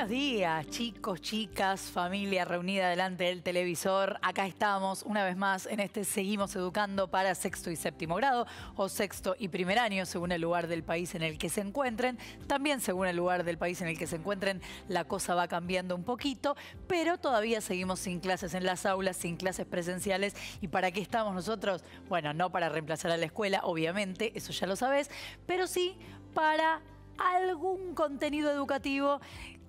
Buenos días, chicos, chicas, familia reunida delante del televisor. Acá estamos una vez más en este Seguimos Educando para sexto y séptimo grado o sexto y primer año según el lugar del país en el que se encuentren. También según el lugar del país en el que se encuentren la cosa va cambiando un poquito, pero todavía seguimos sin clases en las aulas, sin clases presenciales. ¿Y para qué estamos nosotros? Bueno, no para reemplazar a la escuela, obviamente, eso ya lo sabes, pero sí para algún contenido educativo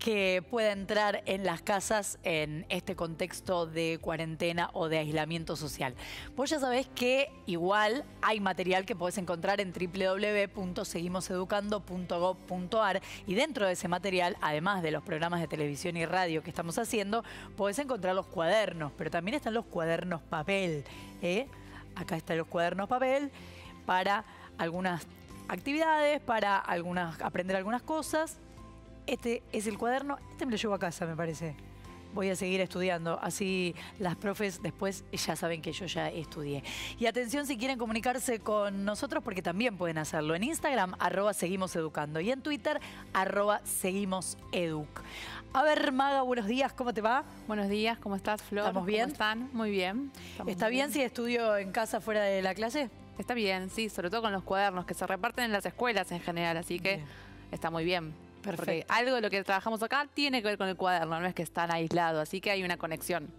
que pueda entrar en las casas en este contexto de cuarentena o de aislamiento social. Vos ya sabés que igual hay material que podés encontrar en www.seguimoseducando.gov.ar y dentro de ese material, además de los programas de televisión y radio que estamos haciendo, podés encontrar los cuadernos, pero también están los cuadernos papel. ¿eh? Acá están los cuadernos papel para algunas actividades, para algunas, aprender algunas cosas este es el cuaderno, este me lo llevo a casa, me parece. Voy a seguir estudiando, así las profes después ya saben que yo ya estudié. Y atención si quieren comunicarse con nosotros, porque también pueden hacerlo en Instagram, arroba Seguimos Educando, y en Twitter, arroba Seguimos A ver, Maga, buenos días, ¿cómo te va? Buenos días, ¿cómo estás, Flor? ¿Estamos bien? ¿Cómo están? Muy bien. ¿Está bien, si estudio en casa fuera de la clase? Está bien, sí, sobre todo con los cuadernos que se reparten en las escuelas en general, así que está muy bien. Perfecto. algo de lo que trabajamos acá tiene que ver con el cuaderno, no es que están aislados, así que hay una conexión.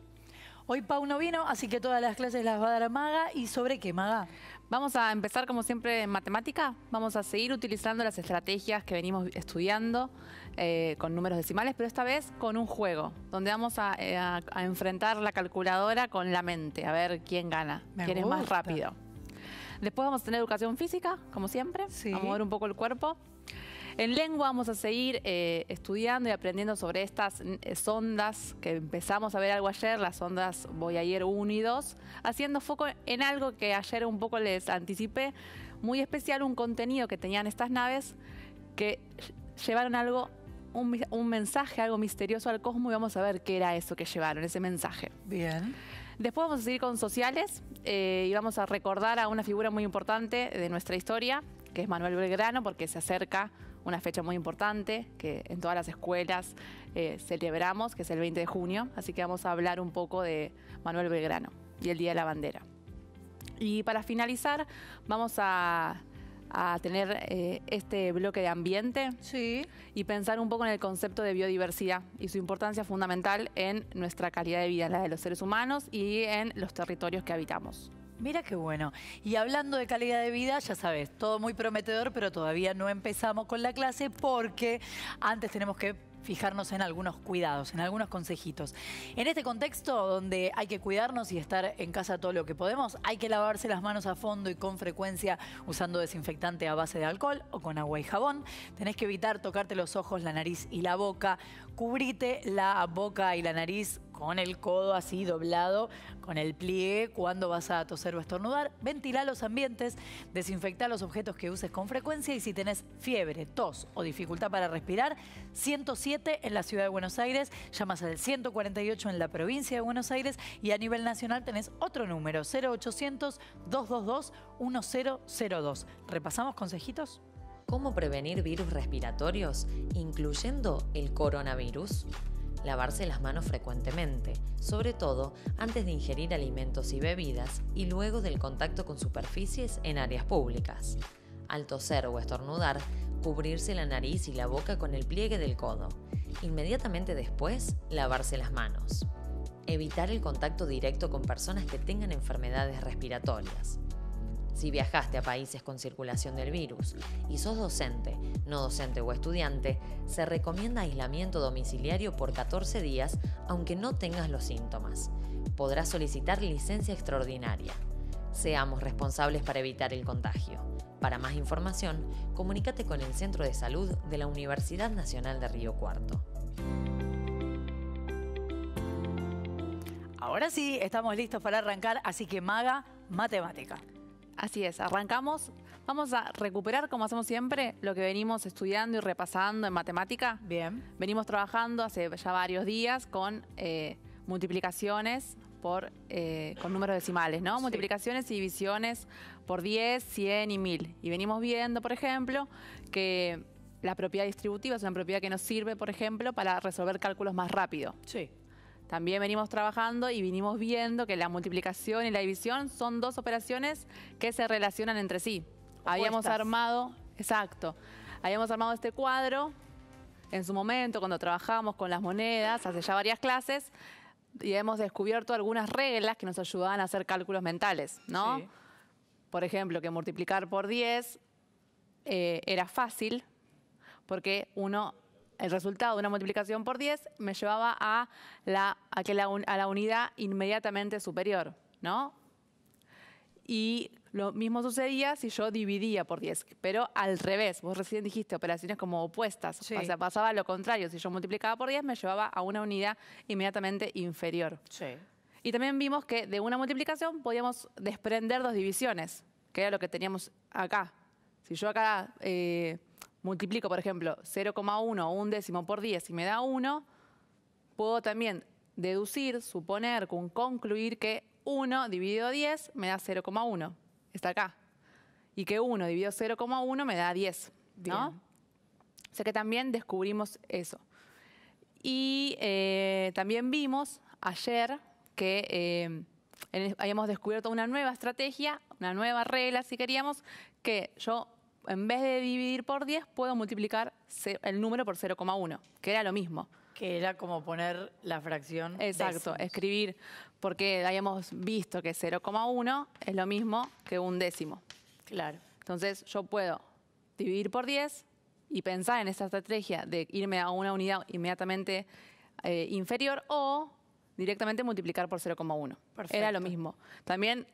Hoy Pau no vino, así que todas las clases las va a dar Maga. ¿Y sobre qué, Maga? Vamos a empezar, como siempre, en matemática. Vamos a seguir utilizando las estrategias que venimos estudiando eh, con números decimales, pero esta vez con un juego, donde vamos a, eh, enfrentar la calculadora con la mente, a ver quién gana, quién es más rápido. Después vamos a tener educación física, como siempre, a mover un poco el cuerpo. En lengua vamos a seguir eh, estudiando y aprendiendo sobre estas ondas eh, sondas que empezamos a ver algo ayer, las sondas Voyager 1 y 2, haciendo foco en algo que ayer un poco les anticipé, muy especial, un contenido que tenían estas naves que llevaron algo, un, mensaje, algo misterioso al cosmos y vamos a ver qué era eso que llevaron, ese mensaje. Bien. Después vamos a seguir con sociales eh, y vamos a recordar a una figura muy importante de nuestra historia, que es Manuel Belgrano, porque se acerca una fecha muy importante que en todas las escuelas eh, celebramos, que es el 20 de junio. Así que vamos a hablar un poco de Manuel Belgrano y el Día de la Bandera. Y para finalizar, vamos a, tener eh, este bloque de ambiente y pensar un poco en el concepto de biodiversidad y su importancia fundamental en nuestra calidad de vida, la de los seres humanos y en los territorios que habitamos. Mira qué bueno. Y hablando de calidad de vida, ya sabes, todo muy prometedor, pero todavía no empezamos con la clase porque antes tenemos que fijarnos en algunos cuidados, en algunos consejitos. En este contexto donde hay que cuidarnos y estar en casa todo lo que podemos, hay que lavarse las manos a fondo y con frecuencia usando desinfectante a base de alcohol o con agua y jabón. Tenés que evitar tocarte los ojos, la nariz y la boca. Cubrite la boca y la nariz con el codo así doblado, con el pliegue, cuando vas a toser o estornudar. Ventila los ambientes, desinfecta los objetos que uses con frecuencia y si tenés fiebre, tos o dificultad para respirar, 107 en la ciudad de Buenos Aires, llamas al 148 en la provincia de Buenos Aires y a nivel nacional tenés otro número, 0800 222 1002. ¿Repasamos consejitos? ¿Cómo prevenir virus respiratorios, incluyendo el coronavirus? lavarse las manos frecuentemente, sobre todo antes de ingerir alimentos y bebidas y luego del contacto con superficies en áreas públicas. Al toser o estornudar, cubrirse la nariz y la boca con el pliegue del codo. Inmediatamente después, lavarse las manos. Evitar el contacto directo con personas que tengan enfermedades respiratorias. Si viajaste a países con circulación del virus y sos docente, no docente o estudiante, se recomienda aislamiento domiciliario por 14 días aunque no tengas los síntomas. Podrás solicitar licencia extraordinaria. Seamos responsables para evitar el contagio. Para más información, comunícate con el Centro de Salud de la Universidad Nacional de Río Cuarto. Ahora sí, estamos listos para arrancar, así que maga matemática. Así es, arrancamos. Vamos a recuperar, como hacemos siempre, lo que venimos estudiando y repasando en matemática. Bien. Venimos trabajando hace ya varios días con eh, multiplicaciones por, eh, con números decimales, ¿no? Multiplicaciones y divisiones por 10, 100 y 1000. Y venimos viendo, por ejemplo, que la propiedad distributiva es una propiedad que nos sirve, por ejemplo, para resolver cálculos más rápido. Sí también venimos trabajando y vinimos viendo que la multiplicación y la división son dos operaciones que se relacionan entre sí. Habíamos armado, exacto, habíamos armado este cuadro en su momento cuando trabajamos con las monedas, hace ya varias clases, y hemos descubierto algunas reglas que nos ayudaban a hacer cálculos mentales, ¿no? Por ejemplo, que multiplicar por 10 eh, era fácil porque uno el resultado de una multiplicación por 10 me llevaba a la, a la unidad inmediatamente superior, ¿no? Y lo mismo sucedía si yo dividía por 10, pero al revés. Vos recién dijiste operaciones como opuestas. O sea, pasaba lo contrario. Si yo multiplicaba por 10, me llevaba a una unidad inmediatamente inferior. Y también vimos que de una multiplicación podíamos desprender dos divisiones, que era lo que teníamos acá. Si yo acá... Eh, multiplico, por ejemplo, 0,1 o un décimo por 10 y me da 1, puedo también deducir, suponer, concluir que 1 dividido 10 me da 0,1. Está acá. Y que 1 dividido 0,1 me da 10. O sea que también descubrimos eso. Y eh, también vimos ayer que eh, habíamos descubierto una nueva estrategia, una nueva regla, si queríamos, que yo en vez de dividir por 10, puedo multiplicar el número por 0,1, que era lo mismo. Que era como poner la fracción. Exacto, escribir, porque habíamos visto que 0,1 es lo mismo que un décimo. Claro. Entonces yo puedo dividir por 10 y pensar en esa estrategia de irme a una unidad inmediatamente eh, inferior o directamente multiplicar por 0,1. Era lo mismo. También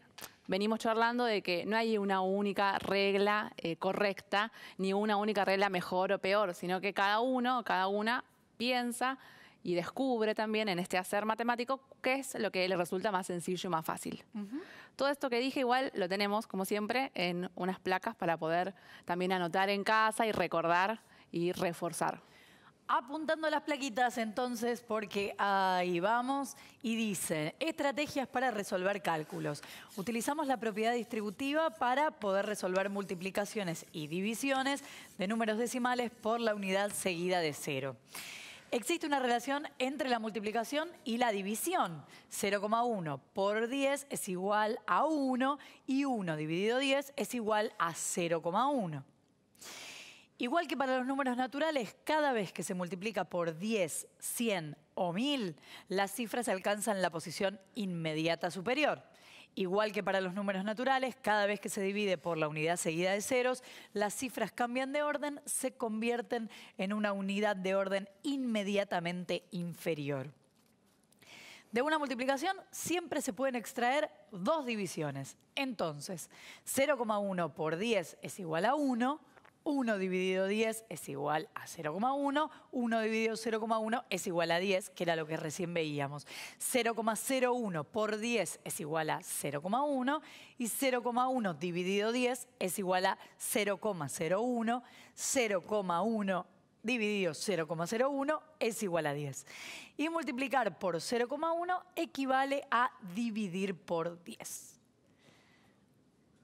venimos charlando de que no hay una única regla eh, correcta, ni una única regla mejor o peor, sino que cada uno, cada una piensa y descubre también en este hacer matemático qué es lo que le resulta más sencillo y más fácil. Todo esto que dije igual lo tenemos, como siempre, en unas placas para poder también anotar en casa y recordar y reforzar apuntando las plaquitas entonces porque ahí vamos y dice, estrategias para resolver cálculos. Utilizamos la propiedad distributiva para poder resolver multiplicaciones y divisiones de números decimales por la unidad seguida de cero. Existe una relación entre la multiplicación y la división. 0,1 por 10 es igual a 1 y 1 dividido 10 es igual a 0,1. Igual que para los números naturales, cada vez que se multiplica por 10, 100 o 1000, las cifras alcanzan la posición inmediata superior. Igual que para los números naturales, cada vez que se divide por la unidad seguida de ceros, las cifras cambian de orden, se convierten en una unidad de orden inmediatamente inferior. De una multiplicación siempre se pueden extraer dos divisiones. Entonces, 0,1 por 10 es igual a 1 1 dividido 10 es igual a 0,1, 1 dividido 0,1 es igual a 10, que era lo que recién veíamos. 0,01 por 10 es igual a 0,1 y 0,1 dividido 10 es igual a 0,01, 0,1 dividido 0,01 es igual a 10. Y multiplicar por 0,1 equivale a dividir por 10.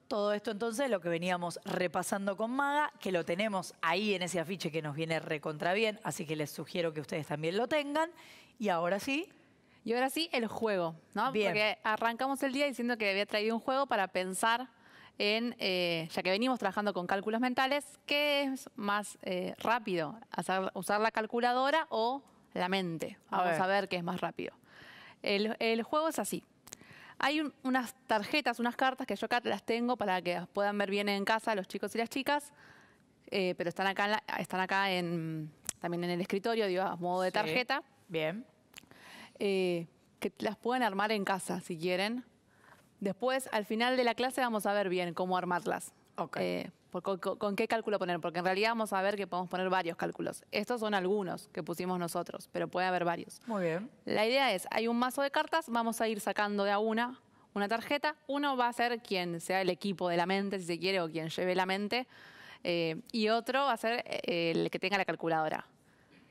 Todo esto entonces lo que veníamos repasando con Maga, que lo tenemos ahí en ese afiche que nos viene recontra bien, así que les sugiero que ustedes también lo tengan. Y ahora sí. Y ahora sí, el juego, ¿no? Porque arrancamos el día diciendo que había traído un juego para pensar en, eh, ya que venimos trabajando con cálculos mentales, ¿qué es más eh, rápido? ¿Usar la calculadora o la mente? Vamos a ver, qué es más rápido. el juego es así. Hay unas tarjetas, unas cartas que yo acá las tengo para que puedan ver bien en casa los chicos y las chicas, eh, pero están acá, están acá también en el escritorio, digo, a modo de tarjeta. bien. Eh, que las pueden armar en casa si quieren. Después, al final de la clase, vamos a ver bien cómo armarlas. Eh, con, qué cálculo poner? Porque en realidad vamos a ver que podemos poner varios cálculos. Estos son algunos que pusimos nosotros, pero puede haber varios. Muy bien. La idea es, hay un mazo de cartas, vamos a ir sacando de a una una tarjeta. Uno va a ser quien sea el equipo de la mente, si se quiere, o quien lleve la mente. Eh, y otro va a ser eh, el que tenga la calculadora.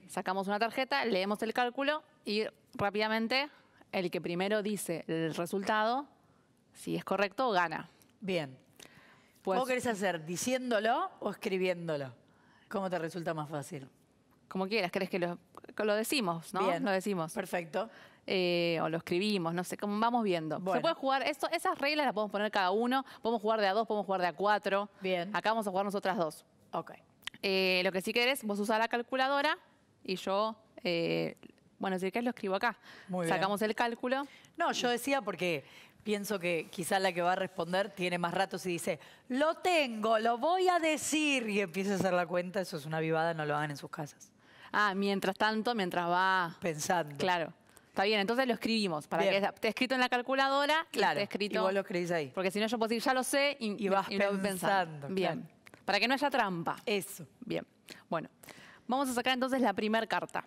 Sacamos una tarjeta, leemos el cálculo y rápidamente el que primero dice el resultado, si es correcto, gana. Bien. ¿Cómo ¿Vos querés hacer diciéndolo o escribiéndolo? ¿Cómo te resulta más fácil? Como quieras, crees que lo, decimos, ¿no? Bien. Lo decimos. Perfecto. Eh, o lo escribimos, no sé, vamos viendo. Se puede jugar, esas reglas las podemos poner cada uno, podemos jugar de a dos, podemos jugar de a cuatro. Bien. Acá vamos a jugar nosotras dos. Ok. Eh, lo que sí querés, vos usás la calculadora y yo, eh, bueno, si querés lo escribo acá. Muy Sacamos el cálculo. No, yo decía porque Pienso que quizá la que va a responder tiene más ratos y dice, lo tengo, lo voy a decir y empieza a hacer la cuenta, eso es una vivada, no lo hagan en sus casas. Ah, mientras tanto, mientras va... Pensando. Claro. Está bien, entonces lo escribimos, para que esté escrito en la calculadora, claro, escrito... Y vos lo escribís ahí. Porque si no yo puedo decir, ya lo sé y, vas pensando. Bien, para que no haya trampa. Eso. Bien, bueno, vamos a sacar entonces la primera carta,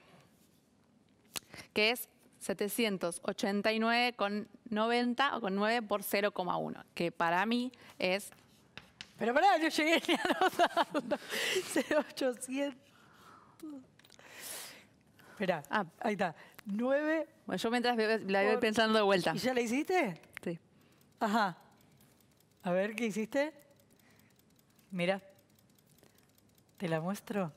que es 789,90 o con 9 por 0,1, que para mí es... Pero pará, yo llegué a los 0800. Esperá. ah. ahí está. 9. Bueno, yo mientras la voy pensando de vuelta. ¿Y ya la hiciste? Sí. Ajá. A ver, ¿qué hiciste? Mira. Te la muestro.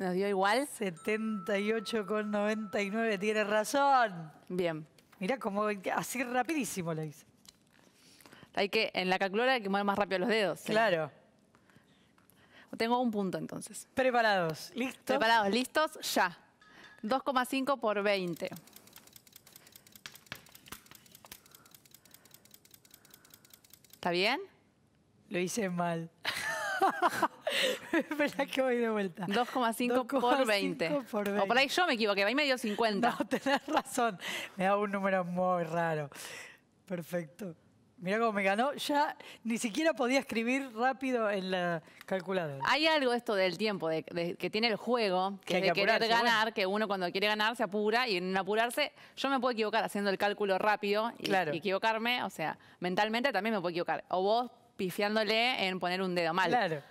¿Nos dio igual? 78,99, tienes razón. Bien. Mira cómo... así rapidísimo la hice. Hay que, en la calculadora hay que mover más rápido los dedos. Claro. Tengo un punto entonces. Preparados, listos. Preparados, listos, ya. 2,5 por 20. ¿Está bien? Lo hice mal. Espera que voy de vuelta. 2,5 por 20. por 20. O por ahí yo me equivoqué, ahí me dio 50. No, tenés razón. Me da un número muy raro. Perfecto. Mirá cómo me ganó. Ya ni siquiera podía escribir rápido en la calculadora. Hay algo esto del tiempo de, que tiene el juego, que, de querer ganar, que uno cuando quiere ganar se apura y en apurarse yo me puedo equivocar haciendo el cálculo rápido y, y equivocarme. O sea, mentalmente también me puedo equivocar. O vos pifiándole en poner un dedo mal. Claro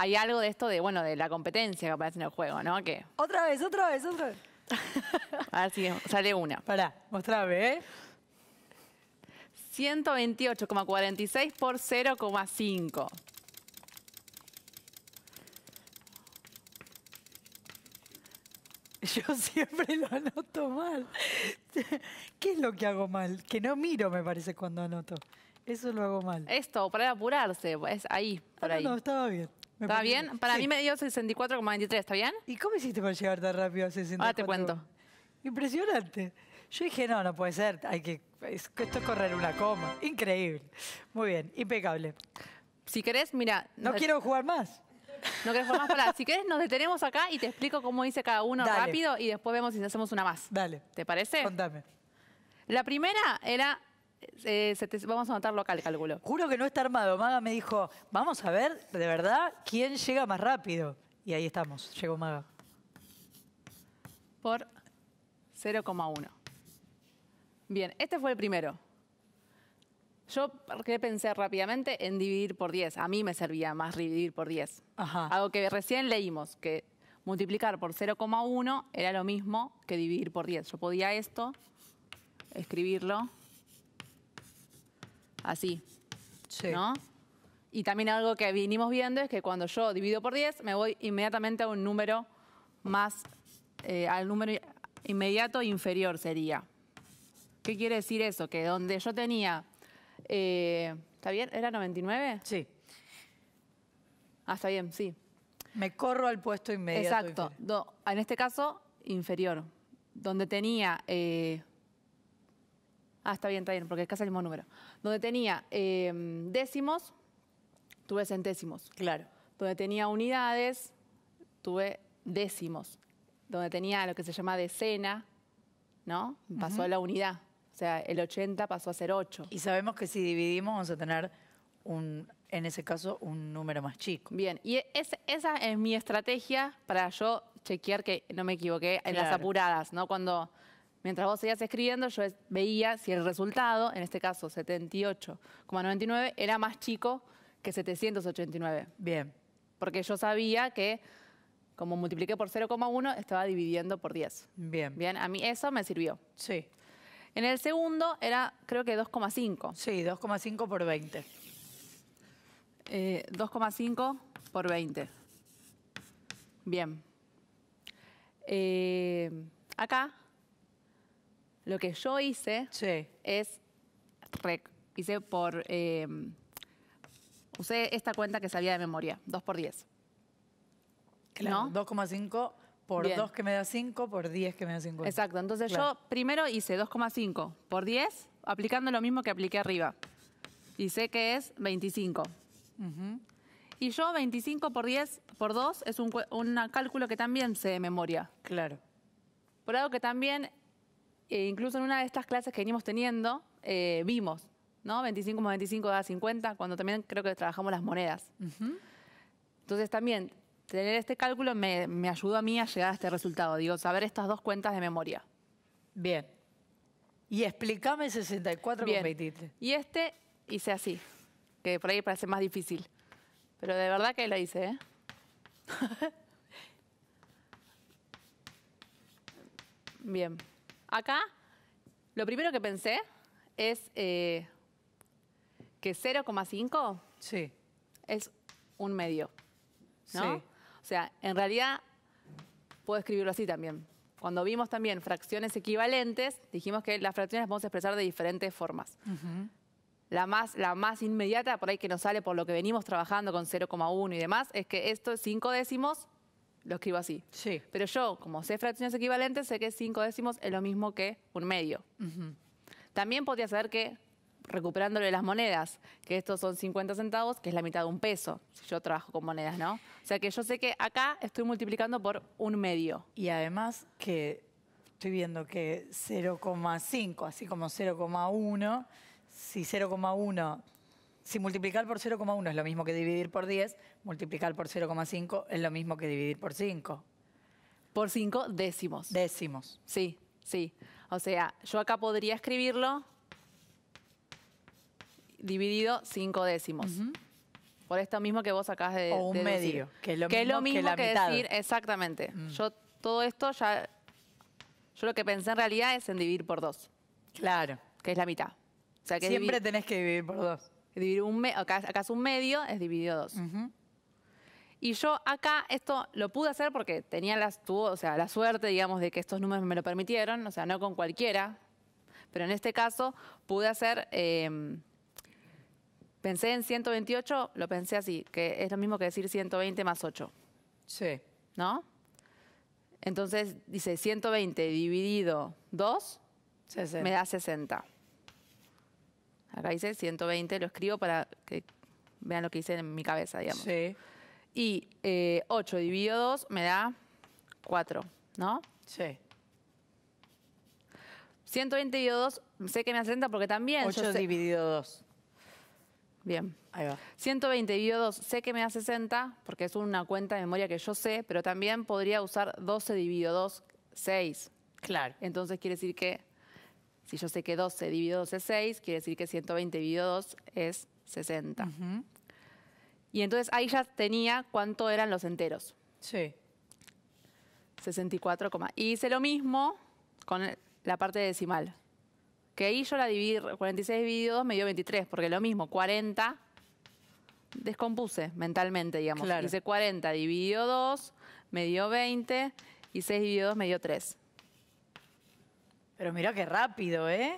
hay algo de esto de, bueno, de la competencia que aparece en el juego, ¿no? ¿Qué? Otra vez, otra vez, otra vez. A ver si sale una. Pará, mostrame, ¿eh? 128,46 por 0,5. Yo siempre lo anoto mal. ¿Qué es lo que hago mal? Que no miro, me parece, cuando anoto. Eso lo hago mal. Esto, para apurarse, pues ahí, por ah, ahí. No, estaba bien. ¿Está bien? Para mí me dio 64,23, ¿está bien? ¿Y cómo hiciste para llegar tan rápido a 64? Ahora te cuento. Impresionante. Yo dije, no, no puede ser, hay que, esto es correr una coma. Increíble. Muy bien, impecable. Si querés, mira... No quiero jugar más. No querés jugar más, para. Si querés, nos detenemos acá y te explico cómo hice cada uno rápido y después vemos si hacemos una más. Dale. ¿Te parece? Contame. La primera era vamos a anotarlo acá el cálculo. Juro que no está armado. Maga me dijo, vamos a ver de verdad quién llega más rápido. Y ahí estamos, llegó Maga. Por 0,1. Bien, este fue el primero. Yo pensé rápidamente en dividir por 10. A mí me servía más dividir por 10. Algo que recién leímos, que multiplicar por 0,1 era lo mismo que dividir por 10. Yo podía esto, escribirlo así, sí. ¿no? Y también algo que vinimos viendo es que cuando yo divido por 10, me voy inmediatamente a un número más, eh, al número inmediato inferior sería. ¿Qué quiere decir eso? Que donde yo tenía, eh, ¿está bien? ¿Era 99? Sí. Ah, está bien, sí. Me corro al puesto inmediato. Exacto. en este caso, inferior. Donde tenía eh, Ah, está bien, está bien, porque es casi el mismo número. Donde tenía eh, décimos, tuve centésimos. Claro. Donde tenía unidades, tuve décimos. Donde tenía lo que se llama decena, ¿no? Pasó a la unidad. O sea, el 80 pasó a ser 8. Y sabemos que si dividimos vamos a tener un, en ese caso, un número más chico. Bien, y esa es mi estrategia para yo chequear que no me equivoqué en las apuradas, ¿no? Cuando Mientras vos seguías escribiendo, yo veía si el resultado, en este caso 78,99, era más chico que 789. Bien. Porque yo sabía que, como multipliqué por 0,1, estaba dividiendo por 10. Bien. Bien, a mí eso me sirvió. Sí. En el segundo era, creo que 2,5. Sí, 2,5 por 20. 2,5 eh, por 20. Bien. Eh, acá lo que yo hice es, rec, hice por, em, usé esta cuenta que sabía de memoria, 2 por 10. Claro, ¿No? 2,5 por 2 que me da 5, por 10 que me da 50. Exacto, entonces yo primero hice 2,5 por 10, aplicando lo mismo que apliqué arriba. Y sé que es 25. Y yo 25 por 10 por 2 es un, un, cálculo que también sé de memoria. Claro. Por algo que también eh, incluso en una de estas clases que venimos teniendo, eh, vimos, ¿no? 25 más 25 da 50, cuando también creo que trabajamos las monedas. Entonces también tener este cálculo me, ayudó a mí a llegar a este resultado, digo, saber estas dos cuentas de memoria. Bien. Y explícame 64 con Y este hice así, que por ahí parece más difícil. Pero de verdad que la hice, ¿eh? Bien. Acá, lo primero que pensé es eh, que 0,5 sí. es un medio. ¿no? O sea, en realidad puedo escribirlo así también. Cuando vimos también fracciones equivalentes, dijimos que las fracciones las podemos expresar de diferentes formas. la, más, inmediata, por ahí que nos sale por lo que venimos trabajando con 0,1 y demás, es que esto es 5 décimos lo escribo así. Sí. Pero yo, como sé fracciones equivalentes, sé que cinco décimos es lo mismo que un medio. También podría saber que, recuperándole las monedas, que estos son 50 centavos, que es la mitad de un peso, si yo trabajo con monedas, ¿no? O sea que yo sé que acá estoy multiplicando por un medio. Y además que estoy viendo que 0,5, así como 0,1, si 0,1 si multiplicar por 0,1 es lo mismo que dividir por 10, multiplicar por 0,5 es lo mismo que dividir por 5. Por 5 décimos. Décimos. Sí, sí. O sea, yo acá podría escribirlo dividido 5 décimos. Por esto mismo que vos acabas de, o un medio, que es lo que mismo, lo mismo que, decir, exactamente. Mm. Yo todo esto ya, yo lo que pensé en realidad es en dividir por 2. Claro. Que es la mitad. O sea, Siempre tenés que dividir por 2 un acá, es un medio, es dividido dos. Y yo acá esto lo pude hacer porque tenía las, tuvo, o sea, la suerte, digamos, de que estos números me lo permitieron, o sea, no con cualquiera, pero en este caso pude hacer, em, pensé en 128, lo pensé así, que es lo mismo que decir 120 más 8. Sí. ¿No? Entonces dice 120 dividido 2 me da 60 acá dice 120, lo escribo para que vean lo que hice en mi cabeza, digamos. Sí. Y 8 eh, dividido 2 me da 4, ¿no? Sí. 120 dividido 2, sé que me da 60 porque también... 8 dividido 2. Bien. Ahí va. 120 dividido 2, sé que me da 60, porque es una cuenta de memoria que yo sé, pero también podría usar 12 dividido 2, 6. Claro. Entonces quiere decir que si yo sé que 12 dividido 2 es 6, quiere decir que 120 dividido 2 es 60. Y entonces ahí ya tenía cuánto eran los enteros. Sí. 64, y hice lo mismo con la parte decimal. Que ahí yo la dividí, 46 dividido 2 me dio 23, porque lo mismo, 40 descompuse mentalmente, digamos. Claro. Hice 40 dividido 2, me dio 20, y 6 dividido 2 me dio 3. Pero mira qué rápido, ¿eh?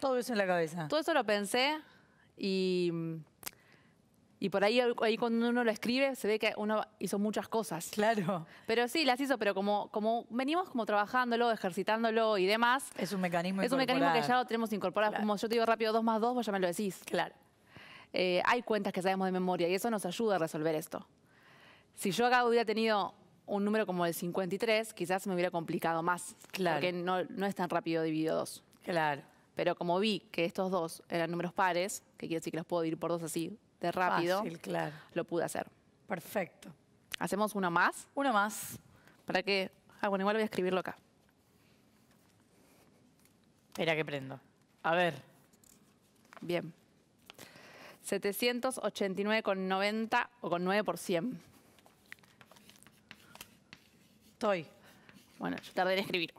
Todo eso en la cabeza. Todo eso lo pensé y, y por ahí, ahí cuando uno lo escribe se ve que uno hizo muchas cosas. Claro. Pero sí, las hizo, pero como, como venimos como trabajándolo, ejercitándolo y demás. Es un mecanismo Es un mecanismo que ya lo tenemos incorporado. Como yo te digo rápido, dos más dos, vos ya me lo decís. Claro. Eh, hay cuentas que sabemos de memoria y eso nos ayuda a resolver esto. Si yo acá hubiera tenido un número como el 53, quizás me hubiera complicado más. Claro. Porque no, es tan rápido dividido dos. Claro. Pero como vi que estos dos eran números pares, que quiere decir que los puedo dividir por dos así de rápido, lo pude hacer. Perfecto. ¿Hacemos uno más? Uno más. ¿Para qué? Ah, bueno, igual voy a escribirlo acá. Era que prendo. A ver. Bien. 789,90 o con 9 por 100. Estoy. Bueno, yo tardé en escribir.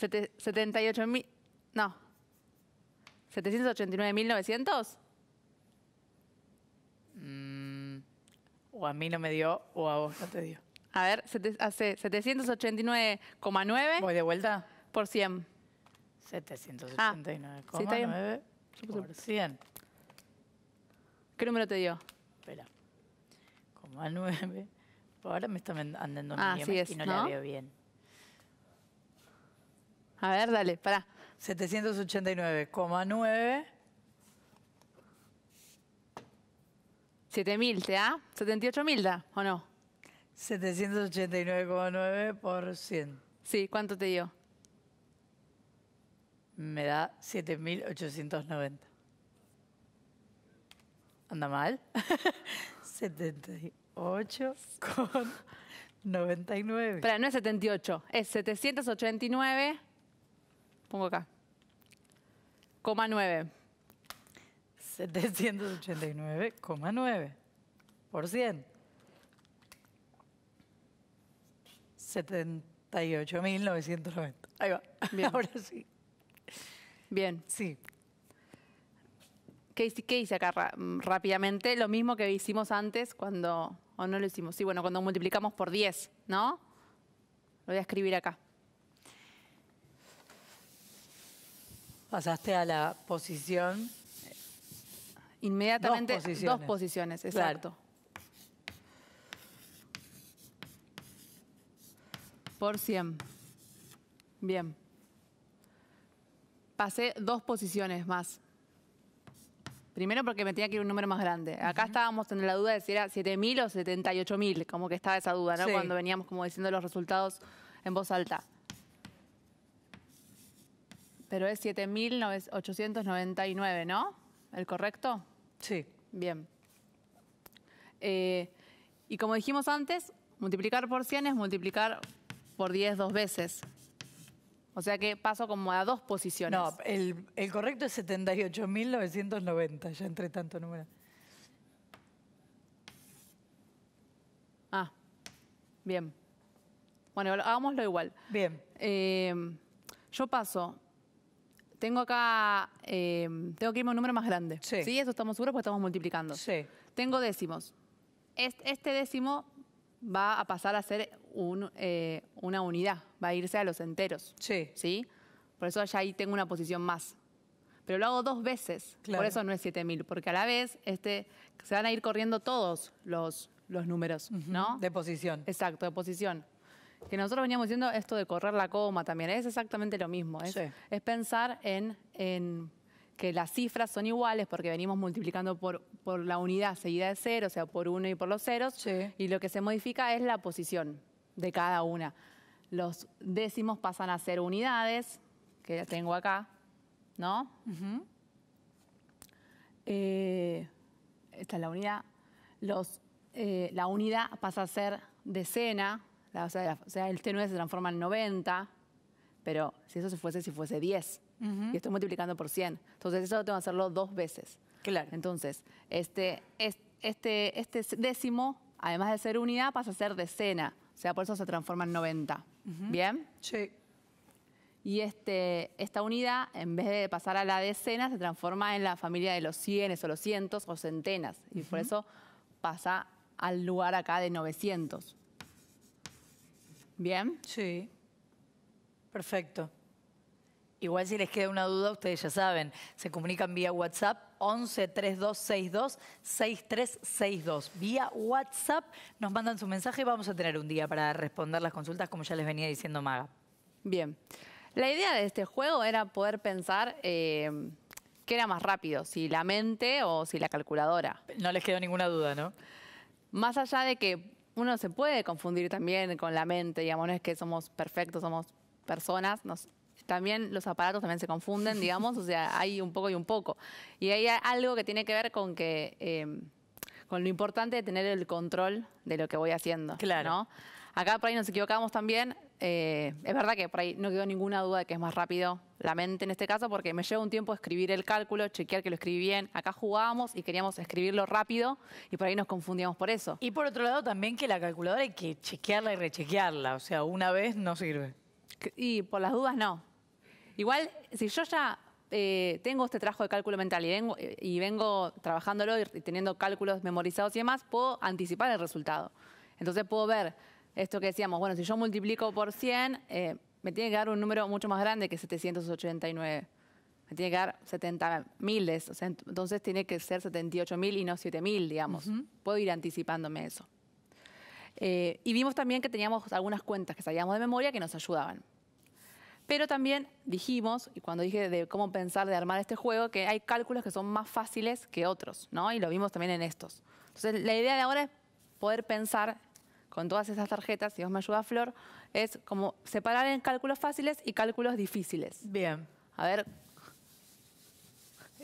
78.000. No. 789.900. Mm, o a mí no me dio, o a vos no te dio. A ver, hace 789,9. ¿Voy de vuelta? Por 100. 789,9 ah, por 100. ¿Qué número te dio? Espera. 9. Ahora me está andando un ah, idioma y no, la veo bien. A ver, dale, pará. 789,9. 7.000, ¿te da? ¿78.000 da o no? 789,9 por 100. Sí, ¿cuánto te dio? Me da 7.890. ¿Anda mal? 78. 8,99. Espera, no es 78, es 789. Pongo acá. Coma 9. 789,9 por 100. 78.990. Ahí va. Bien. Ahora sí. Bien. Sí. ¿Qué, qué hice acá mm, rápidamente? Lo mismo que hicimos antes cuando ¿O no lo hicimos? Sí, bueno, cuando multiplicamos por 10, ¿no? Lo voy a escribir acá. Pasaste a la posición. Eh, Inmediatamente dos posiciones, exacto. Por 100. Bien. Pasé dos posiciones más. Primero porque me tenía que ir un número más grande. Acá estábamos en la duda de si era 7.000 o 78.000, como que estaba esa duda, ¿no? Cuando veníamos como diciendo los resultados en voz alta. Pero es 7.899, ¿no? ¿El correcto? Sí. Bien. Eh, y como dijimos antes, multiplicar por 100 es multiplicar por 10 dos veces. O sea que paso como a dos posiciones. No, el, correcto es 78.990, ya entre tanto número. Ah, bien. Bueno, hagámoslo igual. Bien. Em, yo paso. Tengo acá, em, tengo que irme a un número más grande. Sí. sí. Eso estamos seguros porque estamos multiplicando. Sí. Tengo décimos. Este décimo va a pasar a ser eh, una unidad, va a irse a los enteros. Sí. ¿Sí? Por eso allá ahí tengo una posición más. Pero lo hago dos veces, por eso no es 7.000, porque a la vez este, se van a ir corriendo todos los, los números, ¿no? De posición. Exacto, de posición. Que nosotros veníamos diciendo esto de correr la coma también, es exactamente lo mismo. Es, pensar en, que las cifras son iguales porque venimos multiplicando por, por la unidad seguida de cero, o sea, por uno y por los ceros, y lo que se modifica es la posición de cada una. Los décimos pasan a ser unidades, que ya tengo acá, ¿no? Eh, esta es la unidad. Eh, la unidad pasa a ser decena, o, sea, el T9 se transforma en 90, pero si eso se fuese, si fuese 10, y estoy multiplicando por 100. Entonces eso tengo que hacerlo dos veces. Claro. Entonces, este, este, este décimo, además de ser unidad, pasa a ser decena. O sea, por eso se transforma en 90. ¿Bien? Sí. Y este, esta unidad, en vez de pasar a la decena, se transforma en la familia de los cienes o los cientos o centenas. Y por eso pasa al lugar acá de 900. ¿Bien? Sí. Perfecto. Igual si les queda una duda, ustedes ya saben, se comunican vía WhatsApp 11 3262 6362. Vía WhatsApp nos mandan su mensaje y vamos a tener un día para responder las consultas, como ya les venía diciendo Maga. Bien. La idea de este juego era poder pensar eh, qué era más rápido, si la mente o si la calculadora. No les quedó ninguna duda, ¿no? Más allá de que uno se puede confundir también con la mente, digamos, no es que somos perfectos, somos personas, nos también los aparatos también se confunden, digamos, o sea, hay un poco y un poco. Y hay algo que tiene que ver con que em, con lo importante de tener el control de lo que voy haciendo. Claro. Acá por ahí nos equivocamos también. Eh, es verdad que por ahí no quedó ninguna duda de que es más rápido la mente en este caso, porque me lleva un tiempo escribir el cálculo, chequear que lo escribí bien. Acá jugábamos y queríamos escribirlo rápido y por ahí nos confundíamos por eso. Y por otro lado también que la calculadora hay que chequearla y rechequearla, o sea, una vez no sirve. Y por las dudas no. Igual, si yo ya eh, tengo este trabajo de cálculo mental y vengo, trabajándolo y teniendo cálculos memorizados y demás, puedo anticipar el resultado. Entonces puedo ver esto que decíamos, bueno, si yo multiplico por 100, eh, me tiene que dar un número mucho más grande que 789. Me tiene que dar 70.000 miles, o entonces tiene que ser 78.000 y no 7.000, digamos. Puedo ir anticipándome eso. Eh, y vimos también que teníamos algunas cuentas que salíamos de memoria que nos ayudaban. Pero también dijimos, y cuando dije de cómo pensar de armar este juego, que hay cálculos que son más fáciles que otros, ¿no? Y lo vimos también en estos. Entonces, la idea de ahora es poder pensar con todas esas tarjetas, si Dios me ayuda, Flor, es como separar en cálculos fáciles y cálculos difíciles. Bien. A ver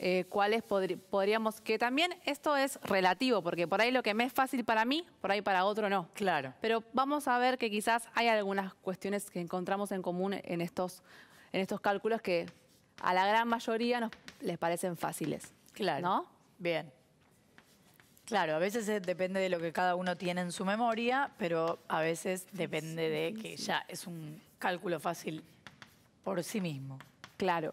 eh, cuáles podríamos, que también esto es relativo, porque por ahí lo que me es fácil para mí, por ahí para otro no. Claro. Pero vamos a ver que quizás hay algunas cuestiones que encontramos en común en estos, en estos cálculos que a la gran mayoría nos, les parecen fáciles. Claro. ¿No? Bien. Claro, a veces depende de lo que cada uno tiene en su memoria, pero a veces depende de que ya es un cálculo fácil por sí mismo. Claro.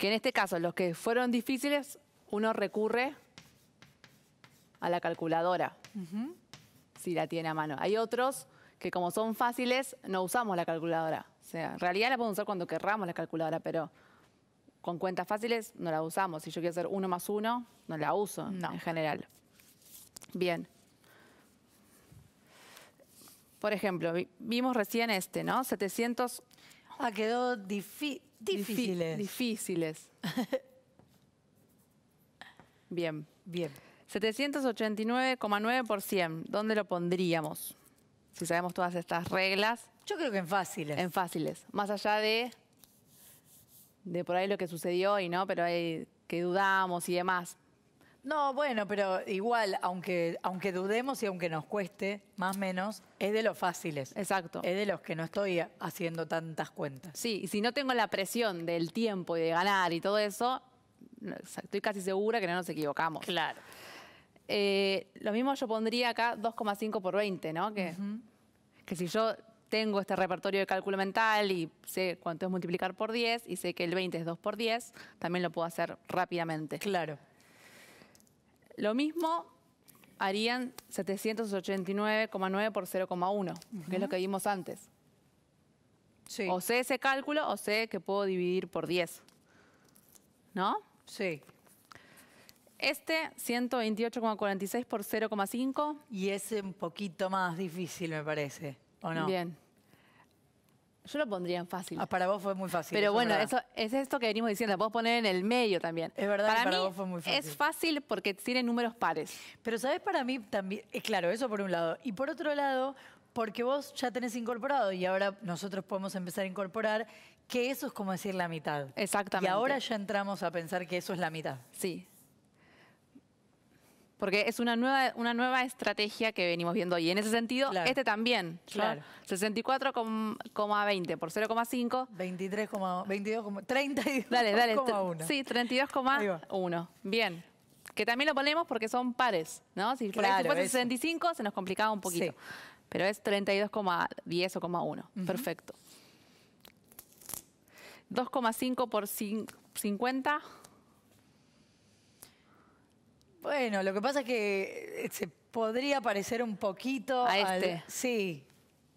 que en este caso los que fueron difíciles, uno recurre a la calculadora, si la tiene a mano. Hay otros que como son fáciles, no usamos la calculadora. O sea, en realidad la podemos usar cuando querramos la calculadora, pero con cuentas fáciles no la usamos. Si yo quiero hacer uno más uno, no la uso en general. Bien. Por ejemplo, vimos recién este, ¿no? 700... Ah, quedó difícil difíciles. Difíciles. Bien. Bien. 789,9%. ¿Dónde lo pondríamos? Si sabemos todas estas reglas. Yo creo que en fáciles. En fáciles. Más allá de, de por ahí lo que sucedió hoy, ¿no? Pero hay que dudamos y demás. No, bueno, pero igual, aunque, aunque dudemos y aunque nos cueste, más o menos, es de los fáciles. Exacto. Es de los que no estoy haciendo tantas cuentas. Sí, y si no tengo la presión del tiempo y de ganar y todo eso, estoy casi segura que no nos equivocamos. Claro. Eh, lo mismo yo pondría acá 2,5 por 20, ¿no? Que, que si yo tengo este repertorio de cálculo mental y sé cuánto es multiplicar por 10 y sé que el 20 es 2 por 10, también lo puedo hacer rápidamente. Claro. Lo mismo harían 789,9 por 0,1, que es lo que vimos antes. Sí. O sé ese cálculo o sé que puedo dividir por 10. ¿No? Sí. Este, 128,46 por 0,5. Y es un poquito más difícil, me parece, ¿o no? Bien. Yo lo pondría en fácil. Ah, para vos fue muy fácil. Pero bueno, es, eso, es esto que venimos diciendo, vos poner en el medio también. Es verdad, para, vos fue muy fácil. Es fácil porque tiene números pares. Pero sabes, para mí también, eh, claro, eso por un lado. Y por otro lado, porque vos ya tenés incorporado y ahora nosotros podemos empezar a incorporar que eso es como decir la mitad. Exactamente. Y ahora ya entramos a pensar que eso es la mitad. Sí porque es una nueva, una nueva estrategia que venimos viendo y en ese sentido este también, claro. 64,20 por 0,5. 23,22 22, 32,1 sí, 32,1. Bien. Que también lo ponemos porque son pares, ¿no? Si fuese 65 se nos complicaba un poquito. Pero es 32,10 o 1. Perfecto. 2,5 por 50. Bueno, lo que pasa es que eh, se podría parecer un poquito a este. sí.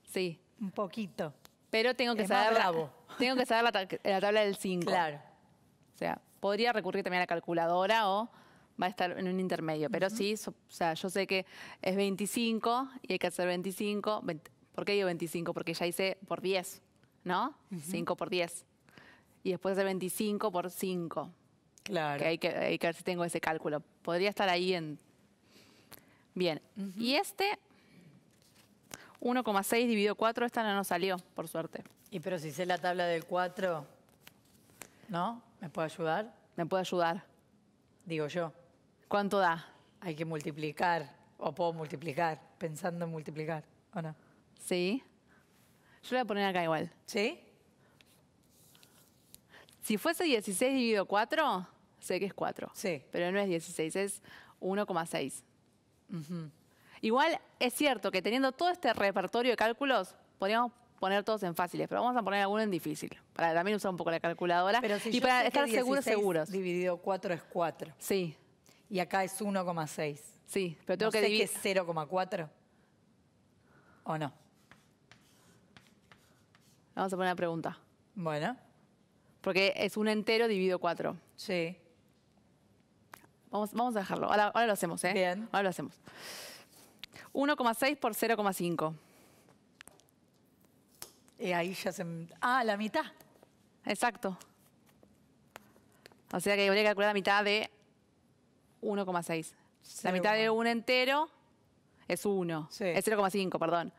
Sí. Un poquito. Pero tengo que saber. bravo. La, tengo que saber la, tabla del 5. Claro. O sea, podría recurrir también a la calculadora o va a estar en un intermedio. Pero sí, o sea, yo sé que es 25 y hay que hacer 25. ¿Por qué digo 25? Porque ya hice por 10, ¿no? 5 por 10. Y después hacer 25 por 5. Claro. Que hay, que hay que ver si tengo ese cálculo. Podría estar ahí en... Bien. Y este, 1,6 dividido 4, esta no nos salió, por suerte. Y pero si sé la tabla del 4, ¿no? ¿Me puede ayudar? Me puede ayudar. Digo yo. ¿Cuánto da? Hay que multiplicar, o puedo multiplicar, pensando en multiplicar, ¿o no? Sí. Yo le voy a poner acá igual. ¿Sí? Si fuese 16 dividido 4, sé que es 4. Sí. Pero no es 16, es 1,6. Igual es cierto que teniendo todo este repertorio de cálculos, podríamos poner todos en fáciles, pero vamos a poner alguno en difícil, para también usar un poco la calculadora y para estar seguros, seguros. Dividido 4 es 4. Sí. Y acá es 1,6. Sí, pero tengo que sé dividir. que es 0,4? ¿O no? Vamos a poner la pregunta. Bueno. Porque es un entero dividido 4. Sí. Vamos, a dejarlo. Ahora, lo hacemos, ¿eh? Bien. Ahora lo hacemos. 1,6 por 0,5. Y eh, ahí ya se... Ah, la mitad. Exacto. O sea que habría que calcular la mitad de 1,6. La mitad de un entero es 1. Es 0,5, perdón.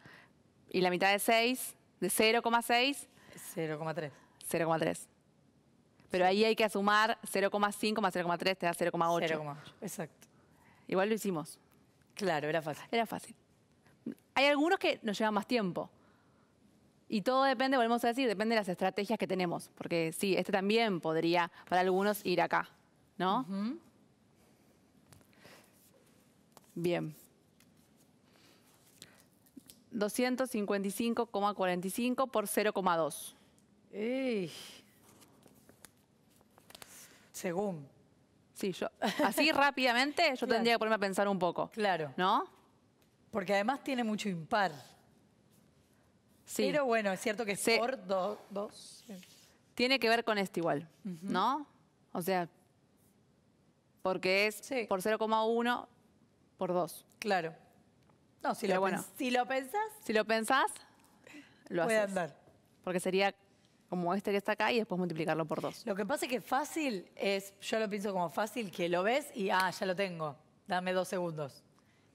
Y la mitad de 6, de 0,6... 0,3. 0,3. Pero ahí hay que sumar 0,5 más 0,3 te da 0,8. Exacto. Igual lo hicimos. Claro, era fácil. Era fácil. Hay algunos que nos llevan más tiempo. Y todo depende, volvemos a decir, depende de las estrategias que tenemos. Porque sí, este también podría para algunos ir acá, ¿no? Bien. 255,45 por 0,2. Según. Sí, yo. Así rápidamente yo tendría que ponerme a pensar un poco. Claro. ¿No? Porque además tiene mucho impar. Sí. Pero bueno, es cierto que es por dos. Eh. Tiene que ver con este igual, ¿no? O sea, porque es por 0,1 por 2. Claro. No, si lo, bueno, si lo pensás. Si lo pensás, puede andar. Porque sería como este que está acá y después multiplicarlo por dos. Lo que pasa es que fácil es, yo lo pienso como fácil, que lo ves y, ah, ya lo tengo, dame dos segundos.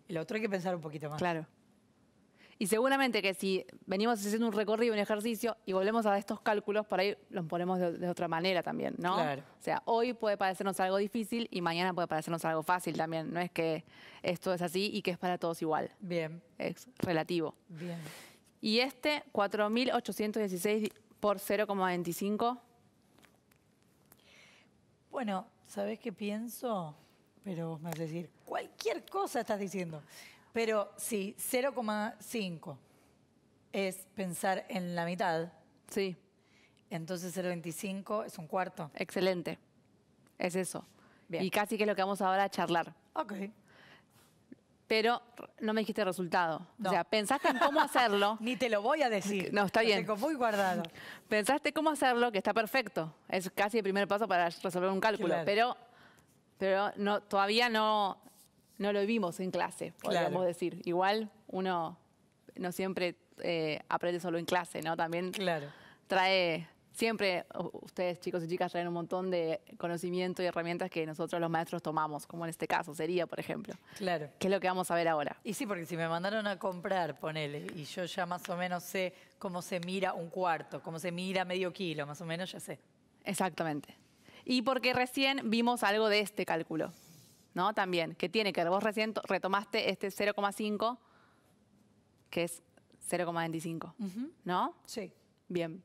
El otro hay que pensar un poquito más. Claro. Y seguramente que si venimos haciendo un recorrido, un ejercicio y volvemos a estos cálculos, por ahí los ponemos de, de otra manera también, ¿no? Claro. O sea, hoy puede parecernos algo difícil y mañana puede parecernos algo fácil también. No es que esto es así y que es para todos igual. Bien. Es relativo. Bien. Y este, 4.816 por 0,25? Bueno, ¿sabés qué pienso? Pero vos me vas a decir, cualquier cosa estás diciendo. Pero sí, 0,5 es pensar en la mitad. Sí. Entonces 0,25 es un cuarto. Excelente. Es eso. Y casi que es lo que vamos ahora a charlar. Ok pero no me dijiste el resultado. O sea, pensaste en cómo hacerlo. Ni te lo voy a decir. No, está bien. tengo muy guardado. Pensaste cómo hacerlo, que está perfecto. Es casi el primer paso para resolver un cálculo, pero, pero no, todavía no, no lo vimos en clase, podríamos decir. Igual uno no siempre eh, aprende solo en clase, ¿no? También claro. trae siempre ustedes chicos y chicas traen un montón de conocimiento y herramientas que nosotros los maestros tomamos, como en este caso sería, por ejemplo. Claro. Que es lo que vamos a ver ahora? Y sí, porque si me mandaron a comprar, ponele, y yo ya más o menos sé cómo se mira un cuarto, cómo se mira medio kilo, más o menos ya sé. Exactamente. Y porque recién vimos algo de este cálculo, ¿no? También, que tiene que ver, vos recién retomaste este 0,5, que es 0,25, ¿no? Sí. Bien.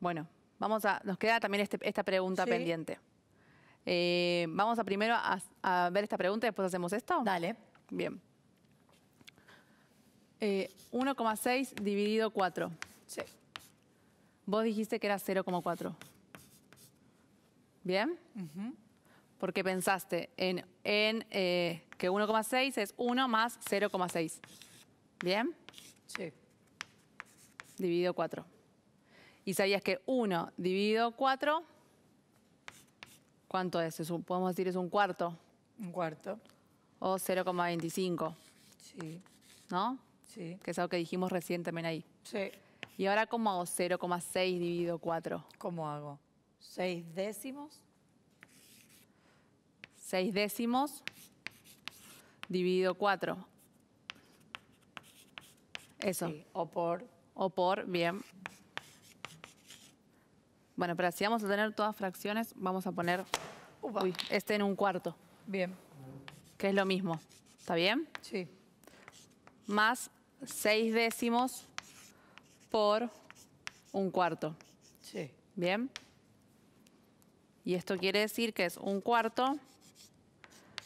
Bueno, vamos a, nos queda también este, esta pregunta pendiente. Eh, vamos a primero a, ver esta pregunta y después hacemos esto. Dale. Bien. 1,6 eh, dividido 4. Sí. Vos dijiste que era 0,4. ¿Bien? Porque pensaste en, eh, que 1,6 es 1 más 0,6. ¿Bien? Sí. Dividido 4 y sabías que 1 dividido 4, ¿cuánto es? podemos decir es un cuarto. Un cuarto. O 0,25. Sí. ¿No? Sí. Que es algo que dijimos recientemente ahí. Sí. ¿Y ahora cómo hago 0,6 dividido 4? ¿Cómo hago? ¿6 décimos? 6 décimos dividido 4. Eso. o por. O por, bien. Bueno, pero si vamos a tener todas fracciones, vamos a poner este en un cuarto. Bien. Que es lo mismo. ¿Está bien? Sí. Más seis décimos por un cuarto. Sí. ¿Bien? Y esto quiere decir que es un cuarto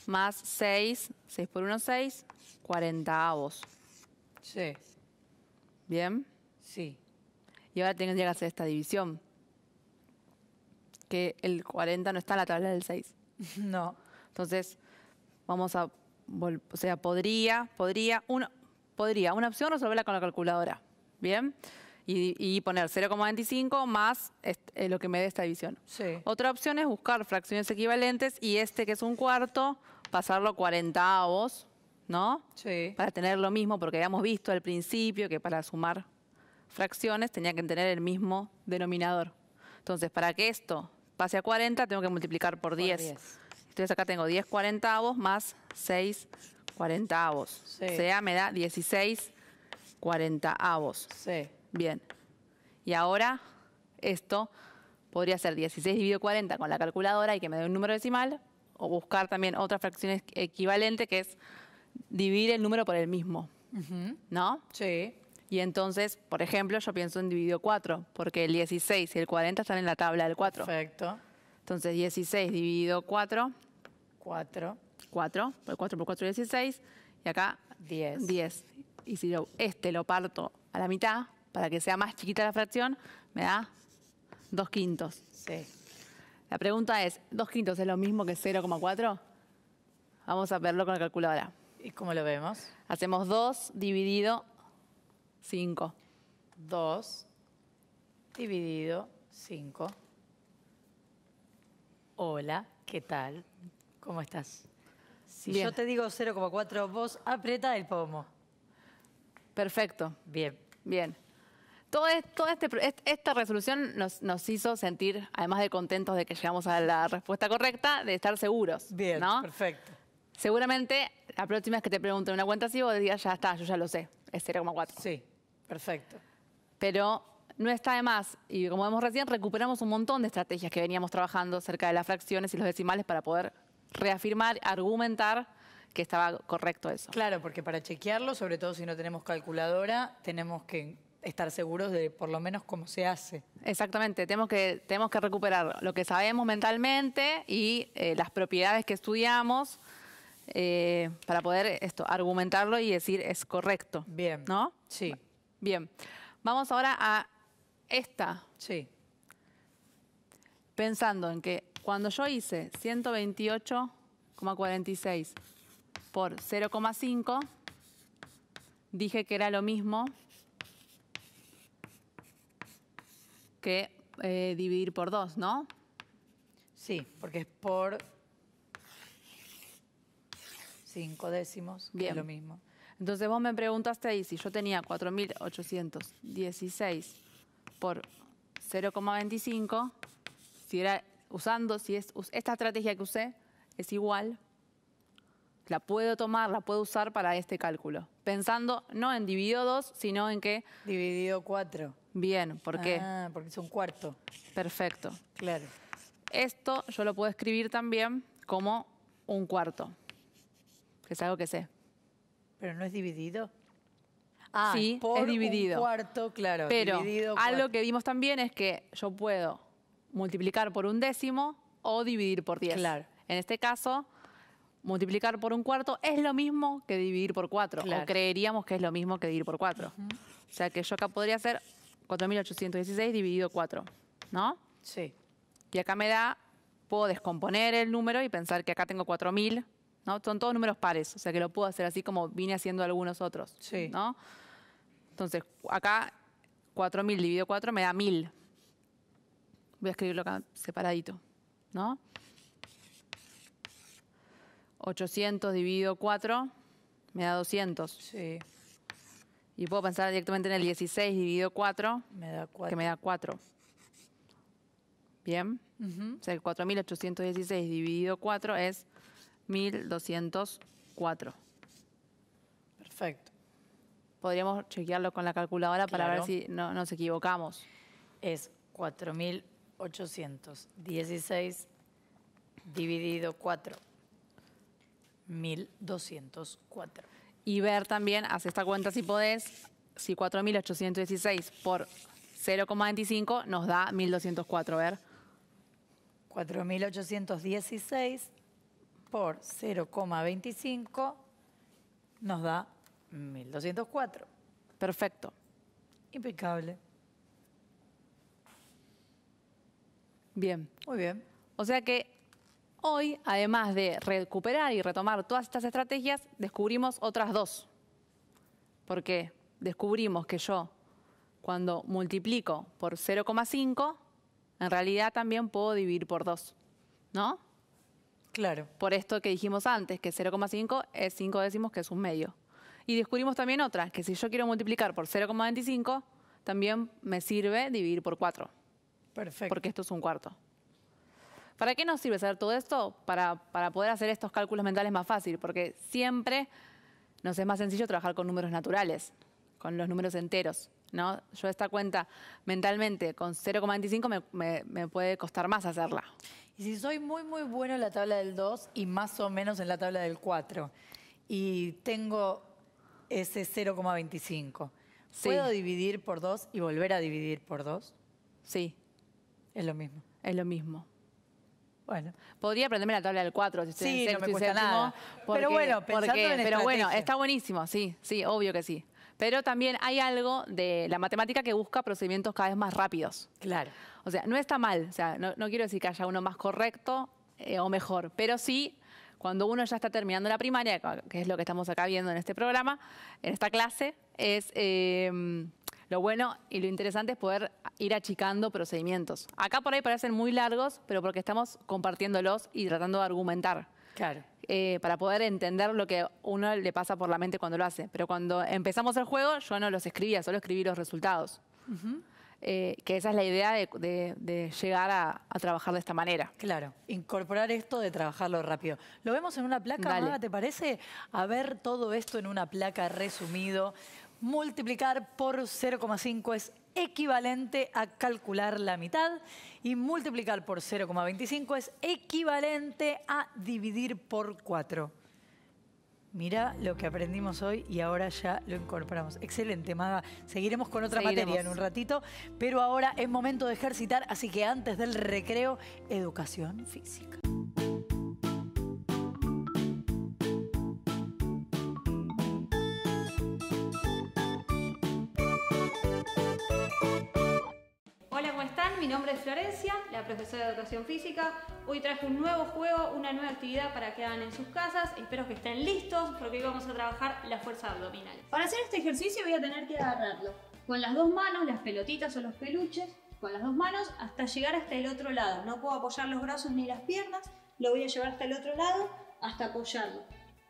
más seis, seis por uno, seis, cuarentaavos. avos. Sí. ¿Bien? Sí. Y ahora tienen que hacer esta división que el 40 no está en la tabla del 6. No. Entonces, vamos a. O sea, podría, podría, una, podría, una opción resolverla con la calculadora. ¿Bien? Y, poner 0,25 más eh, lo que me dé esta división. Sí. Otra opción es buscar fracciones equivalentes y este que es un cuarto, pasarlo a cuarentavos, ¿no? Sí. Para tener lo mismo, porque habíamos visto al principio que para sumar fracciones tenía que tener el mismo denominador. Entonces, para que esto Pase a 40, tengo que multiplicar por 10. Entonces acá tengo 10 cuarentavos más 6 cuarentavos. O sea, me da 16 cuarentavos. Sí. Bien. Y ahora esto podría ser 16 dividido 40 con la calculadora y que me dé un número decimal, o buscar también otras fracciones equivalente que es dividir el número por el mismo. ¿No? Sí. Y entonces, por ejemplo, yo pienso en dividido 4, porque el 16 y el 40 están en la tabla del 4. Perfecto. Entonces, 16 dividido 4. 4. 4, 4 por 4 es 16. Y acá 10. 10. Y si yo este lo parto a la mitad, para que sea más chiquita la fracción, me da 2 quintos. Sí. La pregunta es, ¿2 quintos es lo mismo que 0,4? Vamos a verlo con la calculadora. ¿Y cómo lo vemos? Hacemos 2 dividido 5. 2 dividido 5. Hola, ¿qué tal? ¿Cómo estás? Si yo te digo 0,4, vos aprieta el pomo. Perfecto. Bien. Bien. Todo, este esta resolución nos, hizo sentir, además de contentos de que llegamos a la respuesta correcta, de estar seguros. Bien, perfecto. Seguramente la próxima vez que te pregunten una cuenta así, vos digas, ya está, yo ya lo sé, es 0,4. Sí. Perfecto. Pero no está de más, y como vemos recién, recuperamos un montón de estrategias que veníamos trabajando cerca de las fracciones y los decimales para poder reafirmar, argumentar que estaba correcto eso. Claro, porque para chequearlo, sobre todo si no tenemos calculadora, tenemos que estar seguros de por lo menos cómo se hace. Exactamente, tenemos que, recuperar lo que sabemos mentalmente y eh, las propiedades que estudiamos eh, para poder esto, argumentarlo y decir es correcto. Bien. ¿No? Sí. Bien, vamos ahora a esta. Sí. Pensando en que cuando yo hice 128,46 por 0,5, dije que era lo mismo que eh, dividir por 2, ¿no? Sí, porque es por cinco décimos, Bien. es lo mismo. Entonces vos me preguntaste ahí si yo tenía 4.816 por 0,25, si era usando, si esta estrategia que usé es igual, la puedo tomar, la puedo usar para este cálculo. Pensando no en dividido 2, sino en que... Dividido 4. Bien, ¿por qué? Ah, porque es un cuarto. Perfecto. Claro. Esto yo lo puedo escribir también como un cuarto, que es algo que sé. Pero no es dividido. Ah, sí, es dividido. Un cuarto, claro. Pero algo que vimos también es que yo puedo multiplicar por un décimo o dividir por 10. En este caso, multiplicar por un cuarto es lo mismo que dividir por cuatro. O creeríamos que es lo mismo que dividir por cuatro. O sea que yo acá podría hacer 4.816 dividido 4, ¿no? Sí. Y acá me da, puedo descomponer el número y pensar que acá tengo 4.000 son todos números pares, o sea que lo puedo hacer así como vine haciendo algunos otros, sí. ¿no? Entonces, acá 4.000 dividido 4 me da 1.000. Voy a escribirlo acá separadito, ¿no? 800 dividido 4 me da 200. Sí. Y puedo pensar directamente en el 16 dividido 4, me da que me da 4. Bien. O sea, el 4.816 dividido 4 es 1204. Perfecto. Podríamos chequearlo con la calculadora para ver si no nos equivocamos. Es 4816 dividido 4. 1204. Y ver también, haz esta cuenta si podés, si 4816 por 0,25 nos da 1204, ver. 4816 por 0,25 nos da 1204. Perfecto. Impecable. Bien. Muy bien. O sea que hoy, además de recuperar y retomar todas estas estrategias, descubrimos otras dos. Porque descubrimos que yo, cuando multiplico por 0,5, en realidad también puedo dividir por 2. ¿No? Por esto que dijimos antes, que 0,5 es 5 décimos, que es un medio. Y descubrimos también otra, que si yo quiero multiplicar por 0,25, también me sirve dividir por 4. Perfecto. Porque esto es un cuarto. ¿Para qué nos sirve saber todo esto? Para, para poder hacer estos cálculos mentales más fácil, porque siempre nos es más sencillo trabajar con números naturales, con los números enteros. ¿no? Yo esta cuenta mentalmente con 0,25 me puede costar más hacerla. Y si soy muy, muy bueno en la tabla del 2 y más o menos en la tabla del 4 y tengo ese 0,25, ¿puedo dividir por 2 y volver a dividir por 2? Sí. Es lo mismo. Es lo mismo. Bueno. Podría aprenderme la tabla del 4, si estoy sí, no me cuesta nada. pero bueno, pensando en en Pero bueno, está buenísimo, sí, sí, obvio que sí. Pero también hay algo de la matemática que busca procedimientos cada vez más rápidos. Claro. O sea, no está mal. O sea, no, quiero decir que haya uno más correcto eh, o mejor, pero sí cuando uno ya está terminando la primaria, que es lo que estamos acá viendo en este programa, en esta clase, es em, lo bueno y lo interesante es poder ir achicando procedimientos. Acá por ahí parecen muy largos, pero porque estamos compartiéndolos y tratando de argumentar. Claro. Eh, para poder entender lo que uno le pasa por la mente cuando lo hace. Pero cuando empezamos el juego, yo no los escribía, solo escribí los resultados. Eh, que esa es la idea de, llegar a, trabajar de esta manera. Claro, incorporar esto de trabajarlo rápido. ¿Lo vemos en una placa, te parece? A ver todo esto en una placa resumido. Multiplicar por 0,5 es equivalente a calcular la mitad y multiplicar por 0,25 es equivalente a dividir por 4. Mira lo que aprendimos hoy y ahora ya lo incorporamos. Excelente, Maga. Seguiremos con otra materia en un ratito, pero ahora es momento de ejercitar, así que antes del recreo, educación física. Mi nombre es Florencia, la profesora de Educación Física. Hoy traje un nuevo juego, una nueva actividad para que hagan en sus casas. Espero que estén listos porque hoy vamos a trabajar la fuerza abdominal. Para hacer este ejercicio voy a tener que agarrarlo con las dos manos, las pelotitas o los peluches, con las dos manos hasta llegar hasta el otro lado. No puedo apoyar los brazos ni las piernas, lo voy a llevar hasta el otro lado hasta apoyarlo.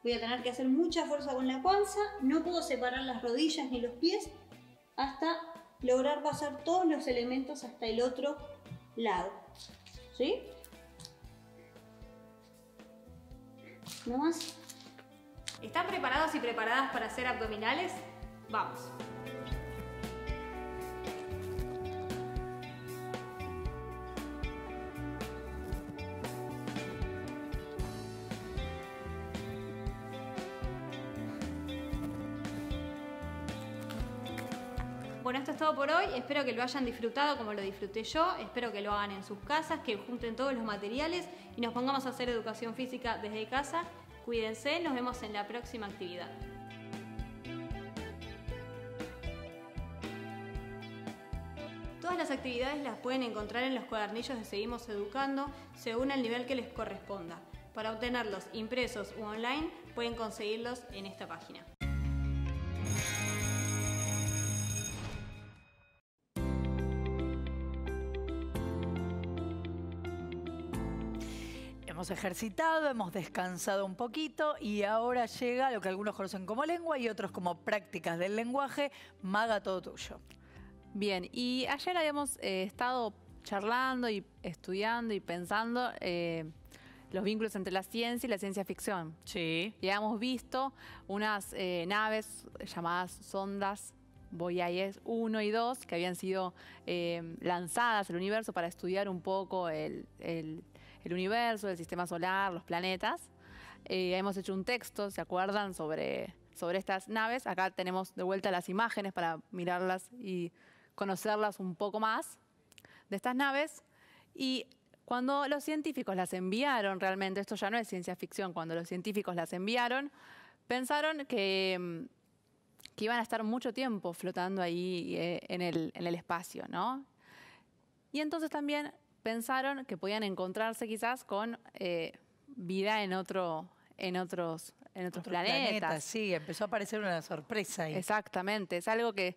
Voy a tener que hacer mucha fuerza con la panza, no puedo separar las rodillas ni los pies hasta lograr pasar todos los elementos hasta el otro lado. ¿Sí? ¿No más? ¿Están preparados y preparadas para hacer abdominales? Vamos. bueno, esto es todo por hoy. Espero que lo hayan disfrutado como lo disfruté yo. Espero que lo hagan en sus casas, que junten todos los materiales y nos pongamos a hacer educación física desde casa. Cuídense, nos vemos en la próxima actividad. Todas las actividades las pueden encontrar en los cuadernillos de Seguimos Educando según el nivel que les corresponda. Para obtenerlos impresos u online pueden conseguirlos en esta página. hemos ejercitado, hemos descansado un poquito y ahora llega lo que algunos conocen como lengua y otros como prácticas del lenguaje. Maga, todo tuyo. Bien, y ayer habíamos eh, estado charlando y estudiando y pensando eh, los vínculos entre la ciencia y la ciencia ficción. Sí. Y habíamos visto unas eh, naves llamadas sondas Voyager 1 y 2 que habían sido lanzadas al universo para estudiar un poco el el universo, el sistema solar, los planetas. Eh, hemos hecho un texto, ¿se acuerdan?, sobre, sobre estas naves. Acá tenemos de vuelta las imágenes para mirarlas y conocerlas un poco más de estas naves. Y cuando los científicos las enviaron, realmente esto ya no es ciencia ficción, cuando los científicos las enviaron, pensaron que, mm, que iban a estar mucho tiempo flotando ahí eh, en, el, en el espacio, ¿no? Y entonces también pensaron que podían encontrarse quizás con eh, vida en otro en otros en otros, planetas. Sí, empezó a aparecer una sorpresa Exactamente, es algo que,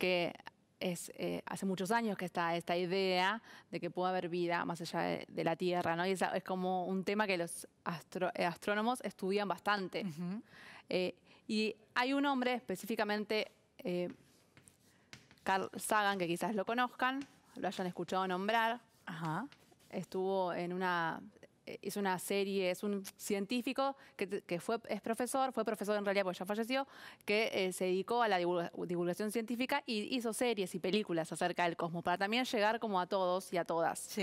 eh, hace muchos años que está esta idea de que puede haber vida más allá de, la Tierra, ¿no? Y es, como un tema que los eh, astrónomos estudian bastante. y hay un hombre, específicamente Carl Sagan, que quizás lo conozcan, lo hayan escuchado nombrar, Estuvo en una eh, hizo una serie, es un científico que, que, fue, es profesor, fue profesor en realidad porque ya falleció, que eh, se dedicó a la divulgación científica y hizo series y películas acerca del cosmos, para también llegar como a todos y a todas,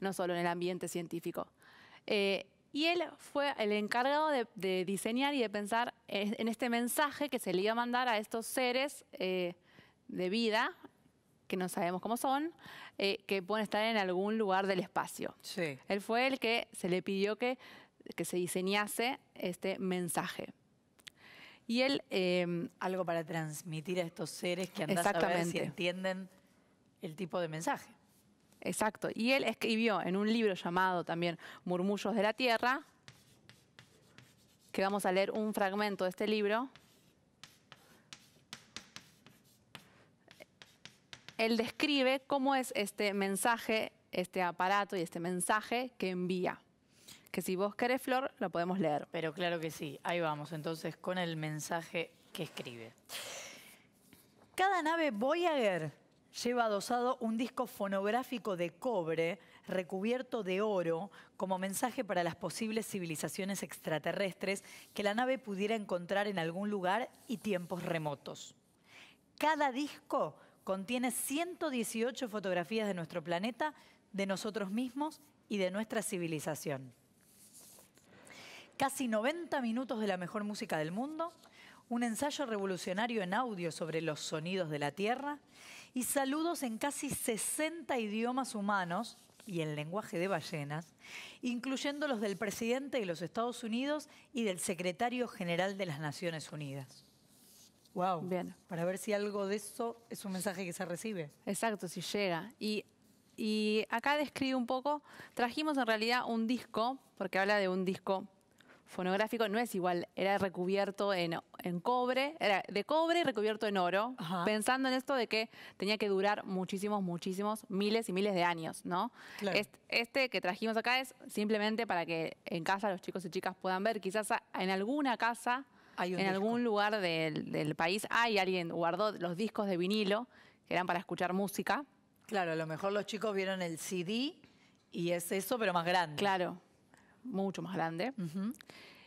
no solo en el ambiente científico. Eh, y él fue el encargado de, diseñar y de pensar en este mensaje que se le iba a mandar a estos seres de vida que no sabemos cómo son, eh, que pueden estar en algún lugar del espacio. Él fue el que se le pidió que, que se diseñase este mensaje. Y él... Em, Algo para transmitir a estos seres que andan a ver si entienden el tipo de mensaje. Exacto. Y él escribió en un libro llamado también Murmullos de la Tierra, que vamos a leer un fragmento de este libro, él describe cómo es este mensaje, este aparato y este mensaje que envía. Que si vos querés, Flor, lo podemos leer. Pero claro que sí, ahí vamos entonces con el mensaje que escribe. Cada nave Voyager lleva adosado un disco fonográfico de cobre recubierto de oro como mensaje para las posibles civilizaciones extraterrestres que la nave pudiera encontrar en algún lugar y tiempos remotos. Cada disco contiene 118 fotografías de nuestro planeta, de nosotros mismos y de nuestra civilización. Casi 90 minutos de la mejor música del mundo, un ensayo revolucionario en audio sobre los sonidos de la Tierra y saludos en casi 60 idiomas humanos y en lenguaje de ballenas, incluyendo los del presidente de los Estados Unidos y del secretario general de las Naciones Unidas. Wow. Bien. Para ver si algo de eso es un mensaje que se recibe. Exacto, si llega. Y, y acá describe un poco, trajimos en realidad un disco, porque habla de un disco fonográfico, no es igual, era recubierto en, cobre, era de cobre y recubierto en oro, pensando en esto de que tenía que durar muchísimos, muchísimos, miles y miles de años, ¿no? este, que trajimos acá es simplemente para que en casa los chicos y chicas puedan ver, quizás en alguna casa en algún lugar del, país hay alguien guardó los discos de vinilo que eran para escuchar música. Claro, a lo mejor los chicos vieron el CD y es eso, pero más grande. Claro, mucho más grande.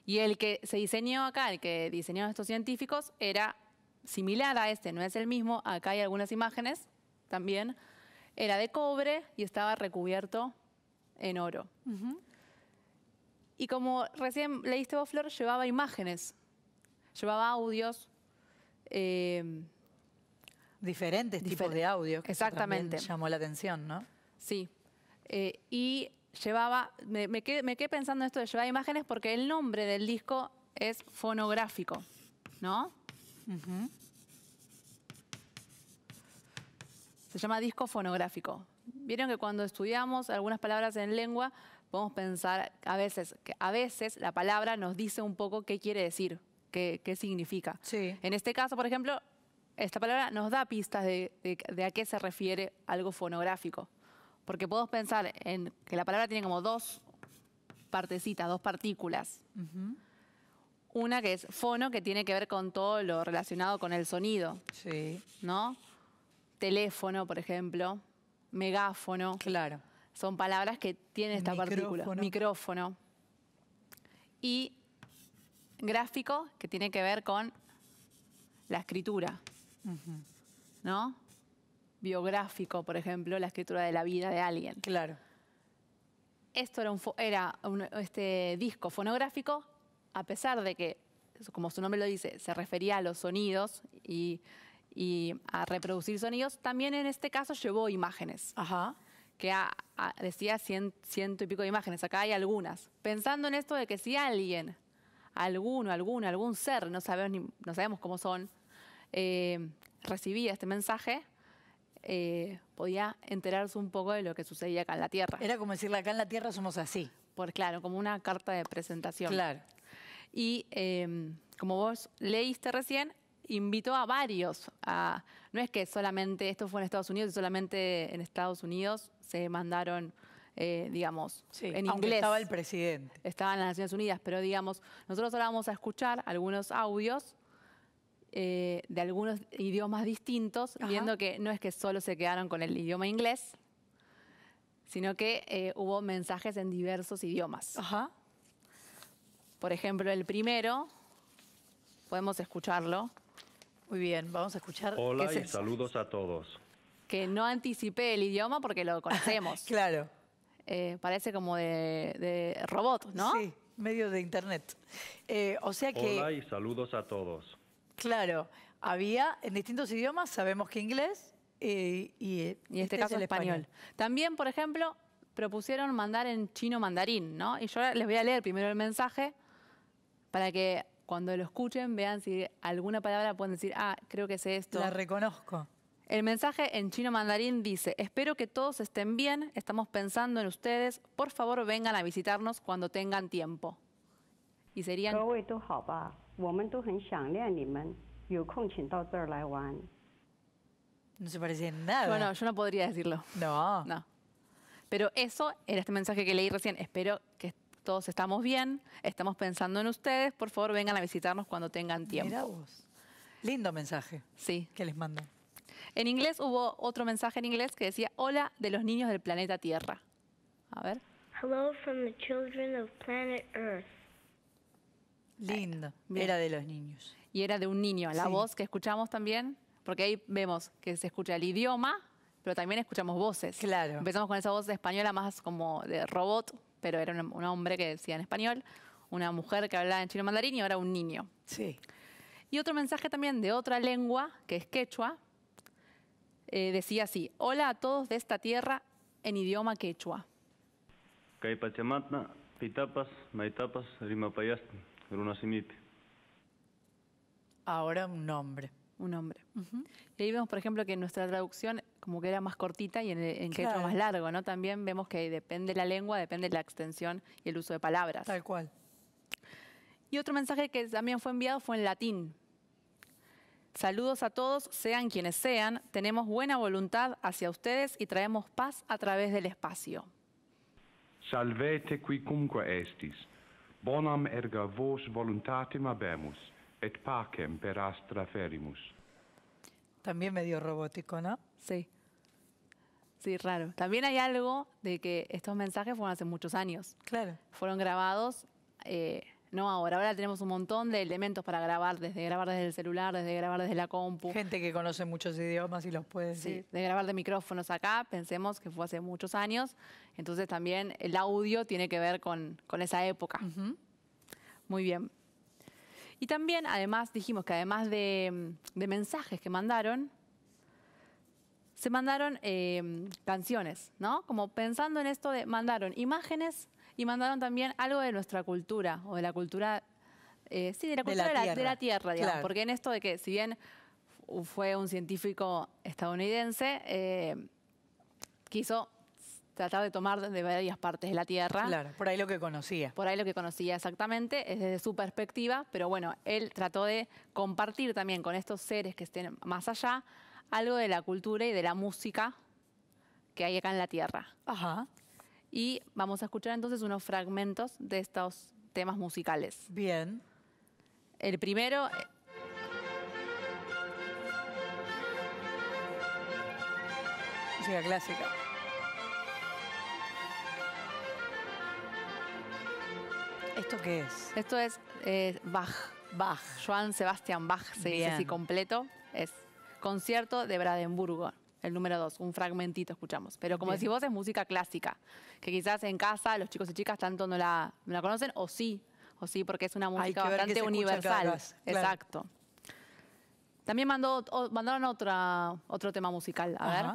Y el que se diseñó acá, el que diseñaron estos científicos, era similar a este, no es el mismo. Acá hay algunas imágenes también. Era de cobre y estaba recubierto en oro. Y como recién leíste vos, Flor, llevaba imágenes llevaba audios. Eh, Diferentes tipos de audios. exactamente. llamó la atención, ¿no? Sí. Eh, y llevaba, me, quedé, pensando en esto de llevar imágenes porque el nombre del disco es fonográfico, ¿no? Se llama disco fonográfico. Vieron que cuando estudiamos algunas palabras en lengua, podemos pensar a veces que a veces la palabra nos dice un poco qué quiere decir qué, significa. En este caso, por ejemplo, esta palabra nos da pistas de, a qué se refiere algo fonográfico. Porque podemos pensar en que la palabra tiene como dos partecitas, dos partículas. Una que es fono, que tiene que ver con todo lo relacionado con el sonido. Sí. ¿No? Teléfono, por ejemplo. Megáfono. Claro. Son palabras que tienen esta partícula. Micrófono. Y gráfico que tiene que ver con la escritura, ¿no? Biográfico, por ejemplo, la escritura de la vida de alguien. Claro. Esto era un, era este disco fonográfico, a pesar de que, como su nombre lo dice, se refería a los sonidos y, a reproducir sonidos, también en este caso llevó imágenes. Ajá que decía ciento y pico de imágenes, acá hay algunas, pensando en esto de que si alguien alguno, algún ser, no sabemos, no sabemos cómo son, eh, recibía este mensaje, eh, podía enterarse un poco de lo que sucedía acá en la Tierra. Era como decirle, acá en la Tierra somos así. Por claro, como una carta de presentación. Claro. Y em, como vos leíste recién, invitó a varios. A, no es que solamente esto fue en Estados Unidos y solamente en Estados Unidos se mandaron eh, digamos, en inglés. Estaba el presidente. Estaba en las Naciones Unidas, pero digamos, nosotros ahora vamos a escuchar algunos audios eh, de algunos idiomas distintos, viendo que no es que solo se quedaron con el idioma inglés, sino que eh, hubo mensajes en diversos idiomas. Por ejemplo, el primero, podemos escucharlo. Muy bien, vamos a escuchar. Hola y saludos a todos. Que no anticipé el idioma porque lo conocemos. claro. Eh, parece como de, robot, ¿no? Sí, medio de internet. Eh, o sea que... Hola y saludos a todos. Claro, había en distintos idiomas, sabemos que inglés eh, y, y, en este, este caso el español. También, por ejemplo, propusieron mandar en chino mandarín, ¿no? Y yo les voy a leer primero el mensaje para que cuando lo escuchen vean si alguna palabra pueden decir, ah, creo que es esto. La reconozco. El mensaje en chino mandarín dice, espero que todos estén bien, estamos pensando en ustedes, por favor vengan a visitarnos cuando tengan tiempo. Y serían... No se parece en nada. Bueno, yo no podría decirlo. No. Pero eso era este mensaje que leí recién. Espero que todos estamos bien, estamos pensando en ustedes, por favor vengan a visitarnos cuando tengan tiempo. vos. Lindo mensaje. Sí. Que les mando. En inglés hubo otro mensaje en inglés que decía hola de los niños del planeta Tierra. A ver. Hello from the children of planet Earth. Lindo. Era de los niños. Y era de un niño. La voz que escuchamos también, porque ahí vemos que se escucha el idioma, pero también escuchamos voces. Claro. Empezamos con esa voz española más como de robot, pero era un, hombre que decía en español, una mujer que hablaba en chino mandarín y ahora un niño. Sí. Y otro mensaje también de otra lengua, que es quechua, eh, decía así, hola a todos de esta tierra en idioma quechua. Ahora un nombre. Un nombre. Y ahí vemos, por ejemplo, que nuestra traducción como que era más cortita y en, eh, quechua más largo, ¿no? También vemos que depende la lengua, depende la extensión y el uso de palabras. Tal cual. Y otro mensaje que también fue enviado fue en latín, Saludos a todos, sean quienes sean. Tenemos buena voluntad hacia ustedes y traemos paz a través del espacio. Salvete cumque estis. Bonam erga vos voluntatem habemus, et pacem per astra ferimus. También medio robótico, ¿no? Sí. Sí, raro. También hay algo de que estos mensajes fueron hace muchos años. Claro. Fueron grabados eh, no ahora. Ahora tenemos un montón de elementos para grabar, desde grabar desde el celular, desde grabar desde la compu. Gente que conoce muchos idiomas y los puede Sí, de grabar de micrófonos acá, pensemos que fue hace muchos años. Entonces también el audio tiene que ver con, esa época. Muy bien. Y también, además, dijimos que además de, mensajes que mandaron, se mandaron eh, canciones, ¿no? Como pensando en esto de mandaron imágenes y mandaron también algo de nuestra cultura o de la cultura, eh, sí, de la cultura de la, tierra, digamos, porque en esto de que si bien fue un científico estadounidense, eh, quiso tratar de tomar de varias partes de la Tierra. Claro, por ahí lo que conocía. Por ahí lo que conocía exactamente, es desde su perspectiva, pero bueno, él trató de compartir también con estos seres que estén más allá algo de la cultura y de la música que hay acá en la Tierra. Ajá y vamos a escuchar entonces unos fragmentos de estos temas musicales. Bien. El primero eh, música clásica. ¿Esto qué es? Esto es eh, Bach, Bach, Joan Sebastián Bach, se dice así completo. Es concierto de Brandenburgo el número dos, un fragmentito escuchamos. Pero como decís vos, es música clásica, que quizás en casa los chicos y chicas tanto no la, la conocen, o sí, o sí, porque es una música bastante universal. Exacto. También mandó, mandaron otra, otro tema musical, a ver.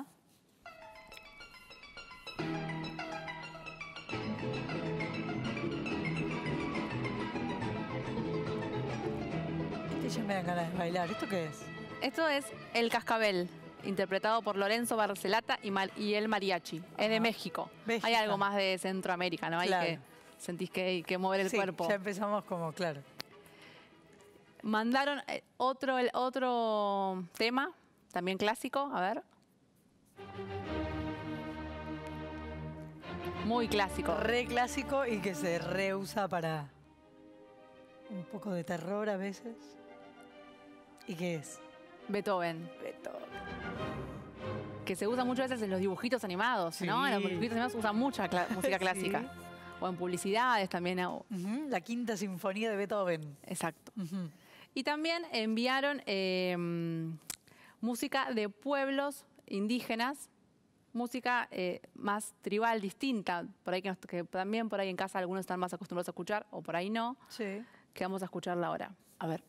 Este ya me de bailar. ¿Esto qué es? Esto es el cascabel interpretado por Lorenzo Barcelata y, el Mariachi. Es de México. Hay algo más de Centroamérica, ¿no? Hay que sentís que hay que mover el sí, cuerpo. Ya empezamos como, claro. Mandaron eh, otro, otro tema, también clásico, a ver. Muy clásico. Re clásico y que se reusa para un poco de terror a veces. ¿Y qué es? Beethoven. Beethoven que se usa muchas veces en los dibujitos animados, ¿no? En los dibujitos animados usa mucha música clásica. O en publicidades también. La quinta sinfonía de Beethoven. Exacto. Y también enviaron em, música de pueblos indígenas, música eh, más tribal, distinta, por ahí que, que, también por ahí en casa algunos están más acostumbrados a escuchar, o por ahí no, sí. que vamos a escucharla ahora. A ver.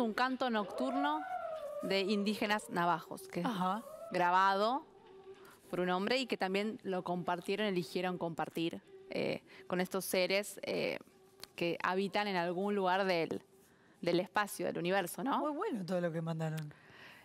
un canto nocturno de indígenas navajos, que grabado por un hombre y que también lo compartieron, eligieron compartir eh, con estos seres eh, que habitan en algún lugar del, del espacio, del universo, ¿no? Muy bueno todo lo que mandaron.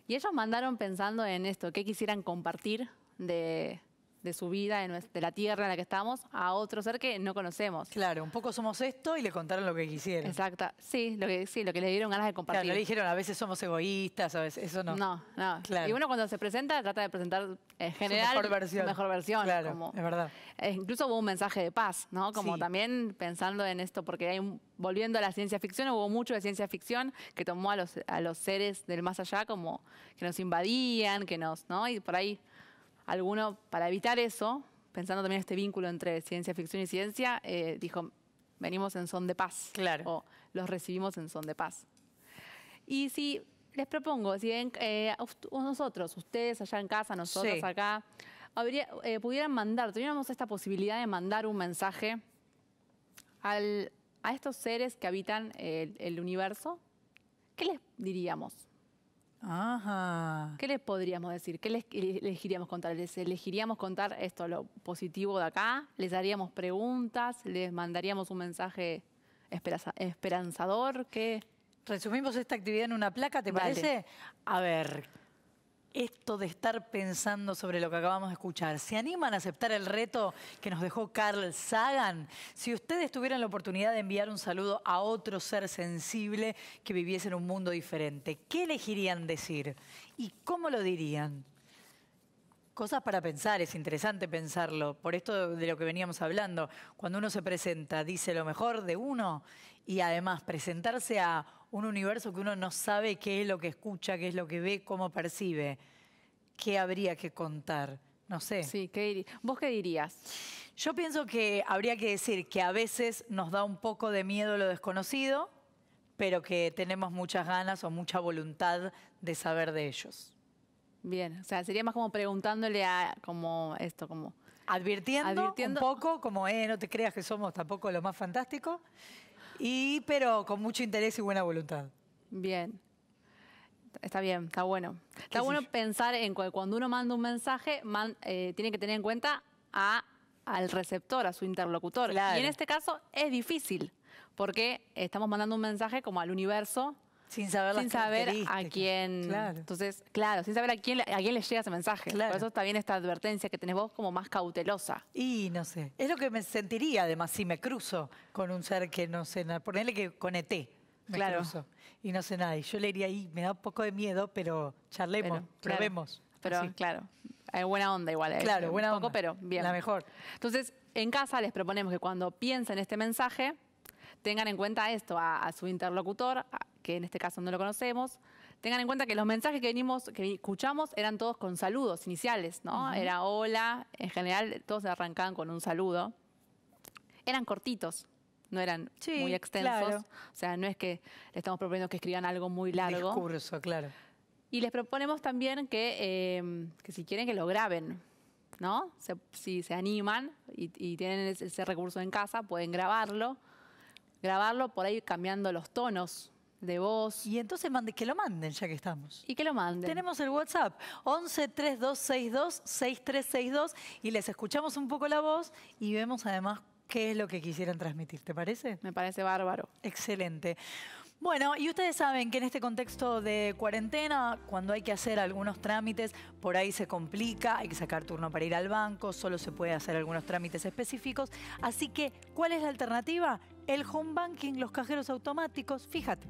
Y ellos mandaron pensando en esto, qué quisieran compartir de, de su vida, de, la tierra en la que estamos, a otro ser que no conocemos. Claro, un poco somos esto y le contaron lo que quisieron. Exacto, sí, lo que, sí, lo que le dieron ganas de compartir. Claro, le dijeron, a veces somos egoístas, a veces eso no. No, no. Y uno cuando se presenta trata de presentar en eh, general mejor versión. mejor versión claro, es verdad. Eh, incluso hubo un mensaje de paz, ¿no? Como también pensando en esto, porque hay volviendo a la ciencia ficción, hubo mucho de ciencia ficción que tomó a los, a los seres del más allá como que nos invadían, que nos, ¿no? Y por ahí alguno, para evitar eso, pensando también en este vínculo entre ciencia ficción y ciencia, eh, dijo, venimos en son de paz. Claro. O los recibimos en son de paz. Y si les propongo, si eh, nosotros, ustedes allá en casa, nosotros acá, eh, pudieran mandar, tuviéramos esta posibilidad de mandar un mensaje a estos seres que habitan el, el universo, ¿qué les diríamos? Ajá. ¿Qué les podríamos decir? ¿Qué les elegiríamos contar? ¿Les elegiríamos contar esto, lo positivo de acá? ¿Les haríamos preguntas? ¿Les mandaríamos un mensaje esperanzador? ¿Qué? Resumimos esta actividad en una placa, ¿te parece? A ver, esto de estar pensando sobre lo que acabamos de escuchar. ¿Se animan a aceptar el reto que nos dejó Carl Sagan? Si ustedes tuvieran la oportunidad de enviar un saludo a otro ser sensible que viviese en un mundo diferente, ¿qué elegirían decir? ¿Y cómo lo dirían? Cosas para pensar, es interesante pensarlo. Por esto de lo que veníamos hablando, cuando uno se presenta, dice lo mejor de uno y además presentarse a un universo que uno no sabe qué es lo que escucha, qué es lo que ve, cómo percibe. ¿Qué habría que contar? No sé. Sí, ¿vos qué dirías? Yo pienso que habría que decir que a veces nos da un poco de miedo lo desconocido, pero que tenemos muchas ganas o mucha voluntad de saber de ellos. Bien, o sea, sería más como preguntándole a, como esto, como... Advirtiendo, advirtiendo... un poco, como, eh, no te creas que somos tampoco lo más fantástico, y, pero con mucho interés y buena voluntad. Bien. Está bien, está bueno. Está bueno pensar en cuando uno manda un mensaje, eh, tiene que tener en cuenta a, al receptor, a su interlocutor. Y en este caso es difícil, porque estamos mandando un mensaje como al universo sin saber, a quién. Entonces, claro, sin saber a quién, a quién le llega ese mensaje. Por eso está bien esta advertencia que tenés vos como más cautelosa. Y no sé. Es lo que me sentiría, además, si me cruzo con un ser que no sé nada. Ponerle que con ET. Me claro. Cruzo, y no sé nada. Y yo le iría ahí, me da un poco de miedo, pero charlemos, probemos. pero, claro. Hay buena onda igual. Eh, claro, buena un poco, pero bien. La mejor. Entonces, en casa les proponemos que cuando piensen este mensaje, tengan en cuenta esto, a, su interlocutor, que en este caso no lo conocemos, tengan en cuenta que los mensajes que venimos, que escuchamos eran todos con saludos iniciales, ¿no? Era hola, en general todos se arrancaban con un saludo. Eran cortitos, no eran muy extensos. O sea, no es que le estamos proponiendo que escriban algo muy largo. Discurso, claro. Y les proponemos también que, em, si quieren que lo graben, ¿no? si se animan y, tienen ese recurso en casa, pueden grabarlo. Grabarlo por ahí cambiando los tonos de voz. Y entonces que lo manden ya que estamos. Y que lo manden. Tenemos el WhatsApp 11 3262 6362 y les escuchamos un poco la voz y vemos además qué es lo que quisieran transmitir, ¿te parece? Me parece bárbaro. Excelente. Bueno, y ustedes saben que en este contexto de cuarentena, cuando hay que hacer algunos trámites, por ahí se complica, hay que sacar turno para ir al banco, solo se puede hacer algunos trámites específicos. Así que, ¿cuál es la alternativa? El home banking, los cajeros automáticos, fíjate.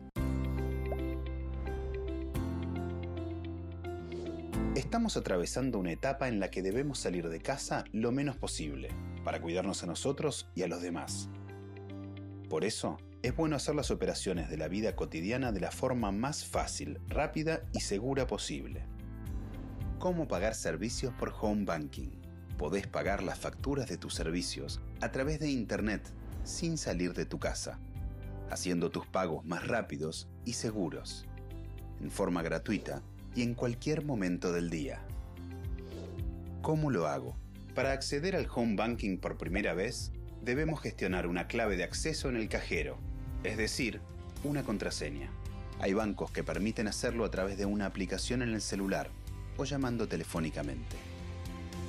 Estamos atravesando una etapa en la que debemos salir de casa lo menos posible, para cuidarnos a nosotros y a los demás. Por eso, es bueno hacer las operaciones de la vida cotidiana de la forma más fácil, rápida y segura posible. ¿Cómo pagar servicios por home banking? Podés pagar las facturas de tus servicios a través de Internet sin salir de tu casa, haciendo tus pagos más rápidos y seguros. En forma gratuita, y en cualquier momento del día. ¿Cómo lo hago? Para acceder al home banking por primera vez, debemos gestionar una clave de acceso en el cajero, es decir, una contraseña. Hay bancos que permiten hacerlo a través de una aplicación en el celular o llamando telefónicamente.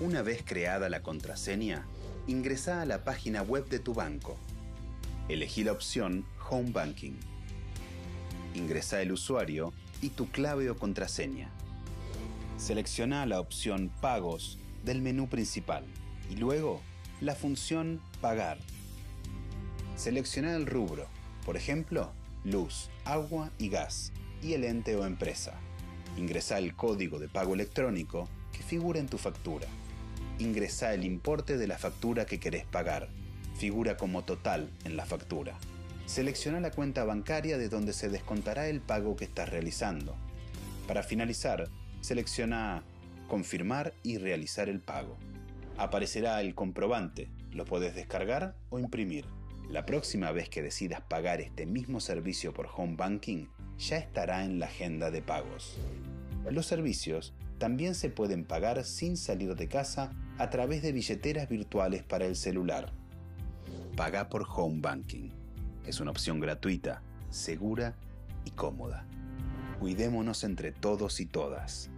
Una vez creada la contraseña, ingresa a la página web de tu banco. Elegí la opción Home Banking. Ingresa el usuario y tu clave o contraseña. Selecciona la opción Pagos del menú principal y luego la función Pagar. Selecciona el rubro, por ejemplo, luz, agua y gas, y el ente o empresa. Ingresa el código de pago electrónico que figura en tu factura. Ingresa el importe de la factura que querés pagar. Figura como total en la factura selecciona la cuenta bancaria de donde se descontará el pago que estás realizando. Para finalizar, selecciona Confirmar y realizar el pago. Aparecerá el comprobante, lo puedes descargar o imprimir. La próxima vez que decidas pagar este mismo servicio por home banking, ya estará en la agenda de pagos. Los servicios también se pueden pagar sin salir de casa a través de billeteras virtuales para el celular. Paga por home banking. Es una opción gratuita, segura y cómoda. Cuidémonos entre todos y todas.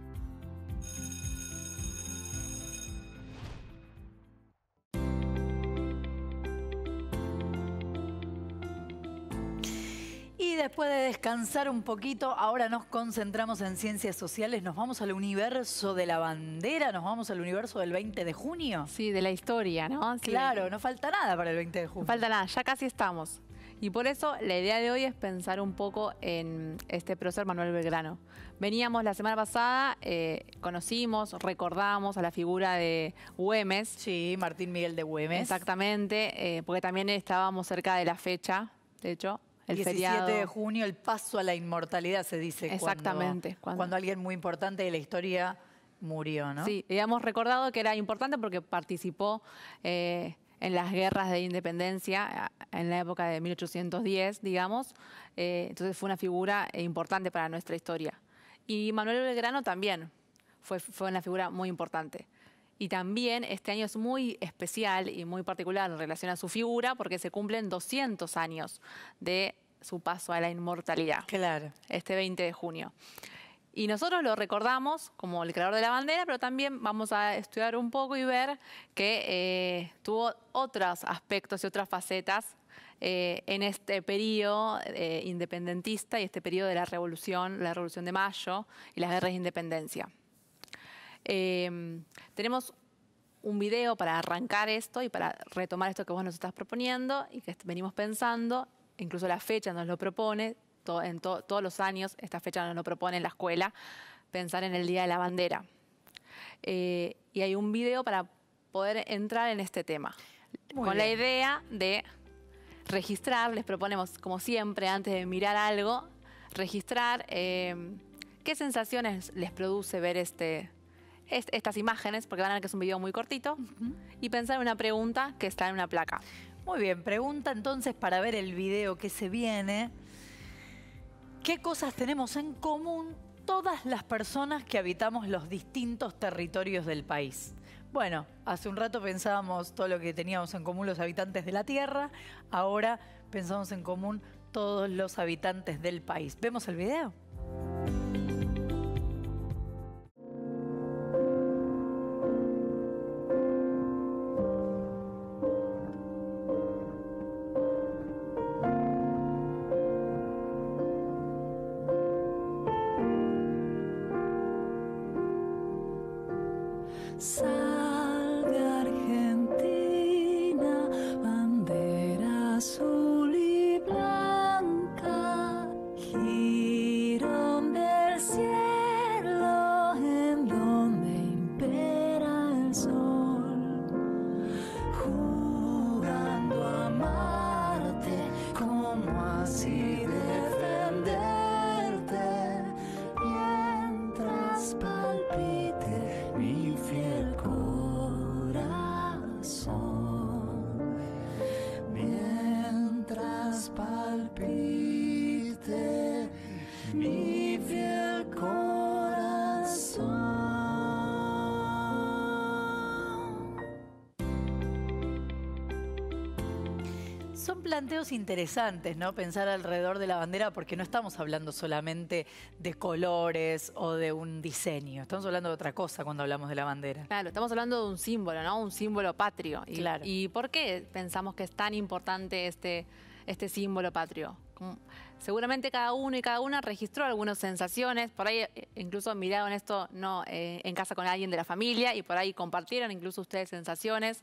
Y después de descansar un poquito, ahora nos concentramos en ciencias sociales, nos vamos al universo de la bandera, nos vamos al universo del 20 de junio. Sí, de la historia, ¿no? Claro, no falta nada para el 20 de junio. falta nada, ya casi estamos. Y por eso la idea de hoy es pensar un poco en este profesor Manuel Belgrano. Veníamos la semana pasada, eh, conocimos, recordamos a la figura de Güemes. Sí, Martín Miguel de Güemes. Exactamente, eh, porque también estábamos cerca de la fecha, de hecho, el 17 de junio, el paso a la inmortalidad se dice. Exactamente. Cuando, alguien muy importante de la historia murió, ¿no? Sí, habíamos recordado que era importante porque participó eh, en las guerras de independencia, en la época de 1810, digamos. Eh, entonces fue una figura eh, importante para nuestra historia. Y Manuel Belgrano también fue, fue una figura muy importante. Y también este año es muy especial y muy particular en relación a su figura porque se cumplen 200 años de su paso a la inmortalidad. Claro. Este 20 de junio. Y nosotros lo recordamos como el creador de la bandera, pero también vamos a estudiar un poco y ver que eh, tuvo otros aspectos y otras facetas eh, en este periodo eh, independentista y este periodo de la revolución, la revolución de mayo y las guerras de independencia. Em, tenemos un video para arrancar esto y para retomar esto que vos nos estás proponiendo y que venimos pensando, incluso la fecha nos lo propone, en todos los años, esta fecha nos lo propone en la escuela, pensar en el Día de la Bandera. Eh, y hay un video para poder entrar en este tema. con la idea de registrar, les proponemos, como siempre, antes de mirar algo, registrar eh, qué sensaciones les produce ver este, estas imágenes, porque van a ver que es un video muy cortito, y pensar en una pregunta que está en una placa. Muy bien, pregunta entonces para ver el video que se viene. ¿Qué cosas tenemos en común todas las personas que habitamos los distintos territorios del país? Bueno, hace un rato pensábamos todo lo que teníamos en común los habitantes de la Tierra, ahora pensamos en común todos los habitantes del país. ¿Vemos el video? interesantes, ¿no? Pensar alrededor de la bandera, porque no estamos hablando solamente de colores o de un diseño. Estamos hablando de otra cosa cuando hablamos de la bandera. Claro, estamos hablando de un símbolo, ¿no? Un símbolo patrio. Y, por qué pensamos que es tan importante este, este símbolo patrio? Mm, seguramente cada uno y cada una registró algunas sensaciones, por ahí eh, incluso miraron esto no eh, en casa con alguien de la familia y por ahí compartieron incluso ustedes sensaciones,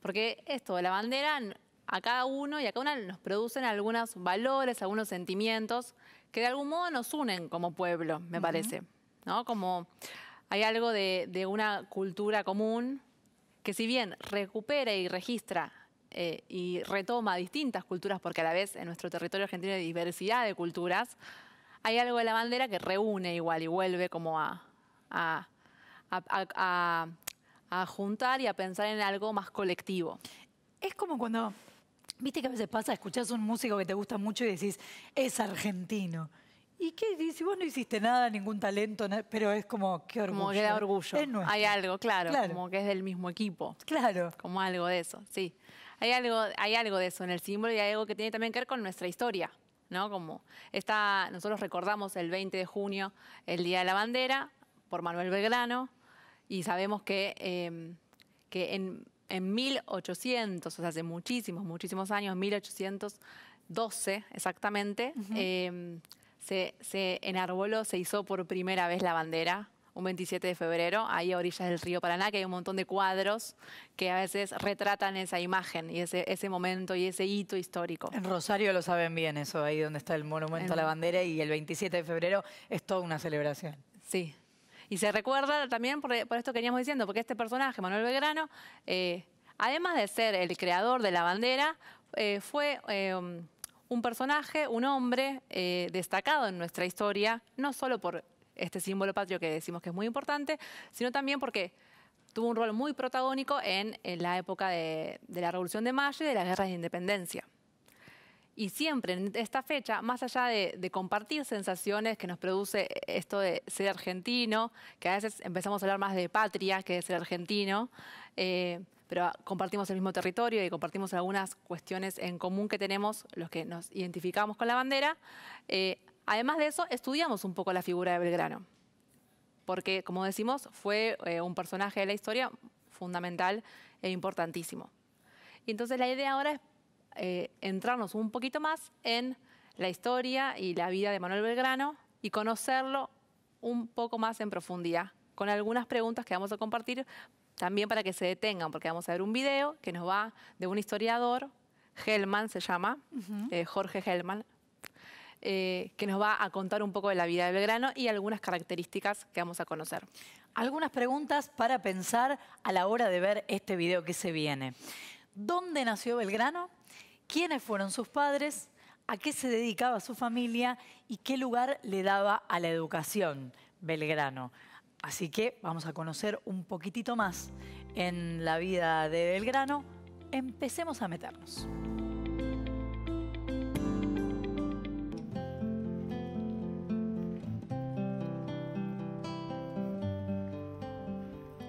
porque esto, de la bandera a cada uno y a cada una nos producen algunos valores, algunos sentimientos que de algún modo nos unen como pueblo, me parece. ¿no? Como hay algo de, una cultura común que si bien recupera y registra eh, y retoma distintas culturas, porque a la vez en nuestro territorio argentino hay diversidad de culturas, hay algo de la bandera que reúne igual y vuelve como a juntar y a pensar en algo más colectivo. Es como cuando Viste que a veces pasa, escuchás un músico que te gusta mucho y decís, es argentino. ¿Y qué? dices vos no hiciste nada, ningún talento, pero es como, qué orgullo. Como que orgullo. Hay algo, claro, como que es del mismo equipo. Claro. Como algo de eso, sí. Hay algo, hay algo de eso en el símbolo y hay algo que tiene también que ver con nuestra historia, ¿no? Como está, nosotros recordamos el 20 de junio, el Día de la Bandera, por Manuel Belgrano, y sabemos que, em, que en en 1800, o sea, hace muchísimos, muchísimos años, 1812 exactamente, em, se, enarboló, se hizo por primera vez la bandera un 27 de febrero, ahí a orillas del río Paraná, que hay un montón de cuadros que a veces retratan esa imagen y ese, momento y ese hito histórico. En Rosario lo saben bien eso, ahí donde está el monumento a la bandera y el 27 de febrero es toda una celebración. Sí, y se recuerda también por, esto que veníamos diciendo, porque este personaje, Manuel Belgrano, eh, además de ser el creador de la bandera, eh, fue eh, un personaje, un hombre destacado en nuestra historia, no solo por este símbolo patrio que decimos que es muy importante, sino también porque tuvo un rol muy protagónico en, la época de, de la Revolución de Mayo y de las guerras de independencia. Y siempre en esta fecha, más allá de, compartir sensaciones que nos produce esto de ser argentino, que a veces empezamos a hablar más de patria que de ser argentino, eh, pero compartimos el mismo territorio y compartimos algunas cuestiones en común que tenemos los que nos identificamos con la bandera. Eh, además de eso, estudiamos un poco la figura de Belgrano, porque como decimos, fue eh, un personaje de la historia fundamental e importantísimo. Y entonces la idea ahora es eh, entrarnos un poquito más en la historia y la vida de Manuel Belgrano y conocerlo un poco más en profundidad, con algunas preguntas que vamos a compartir también para que se detengan, porque vamos a ver un video que nos va de un historiador, Hellman se llama, eh, Jorge Hellman, eh, que nos va a contar un poco de la vida de Belgrano y algunas características que vamos a conocer. Algunas preguntas para pensar a la hora de ver este video que se viene. ¿Dónde nació Belgrano? quiénes fueron sus padres, a qué se dedicaba su familia y qué lugar le daba a la educación Belgrano. Así que vamos a conocer un poquitito más en la vida de Belgrano. Empecemos a meternos.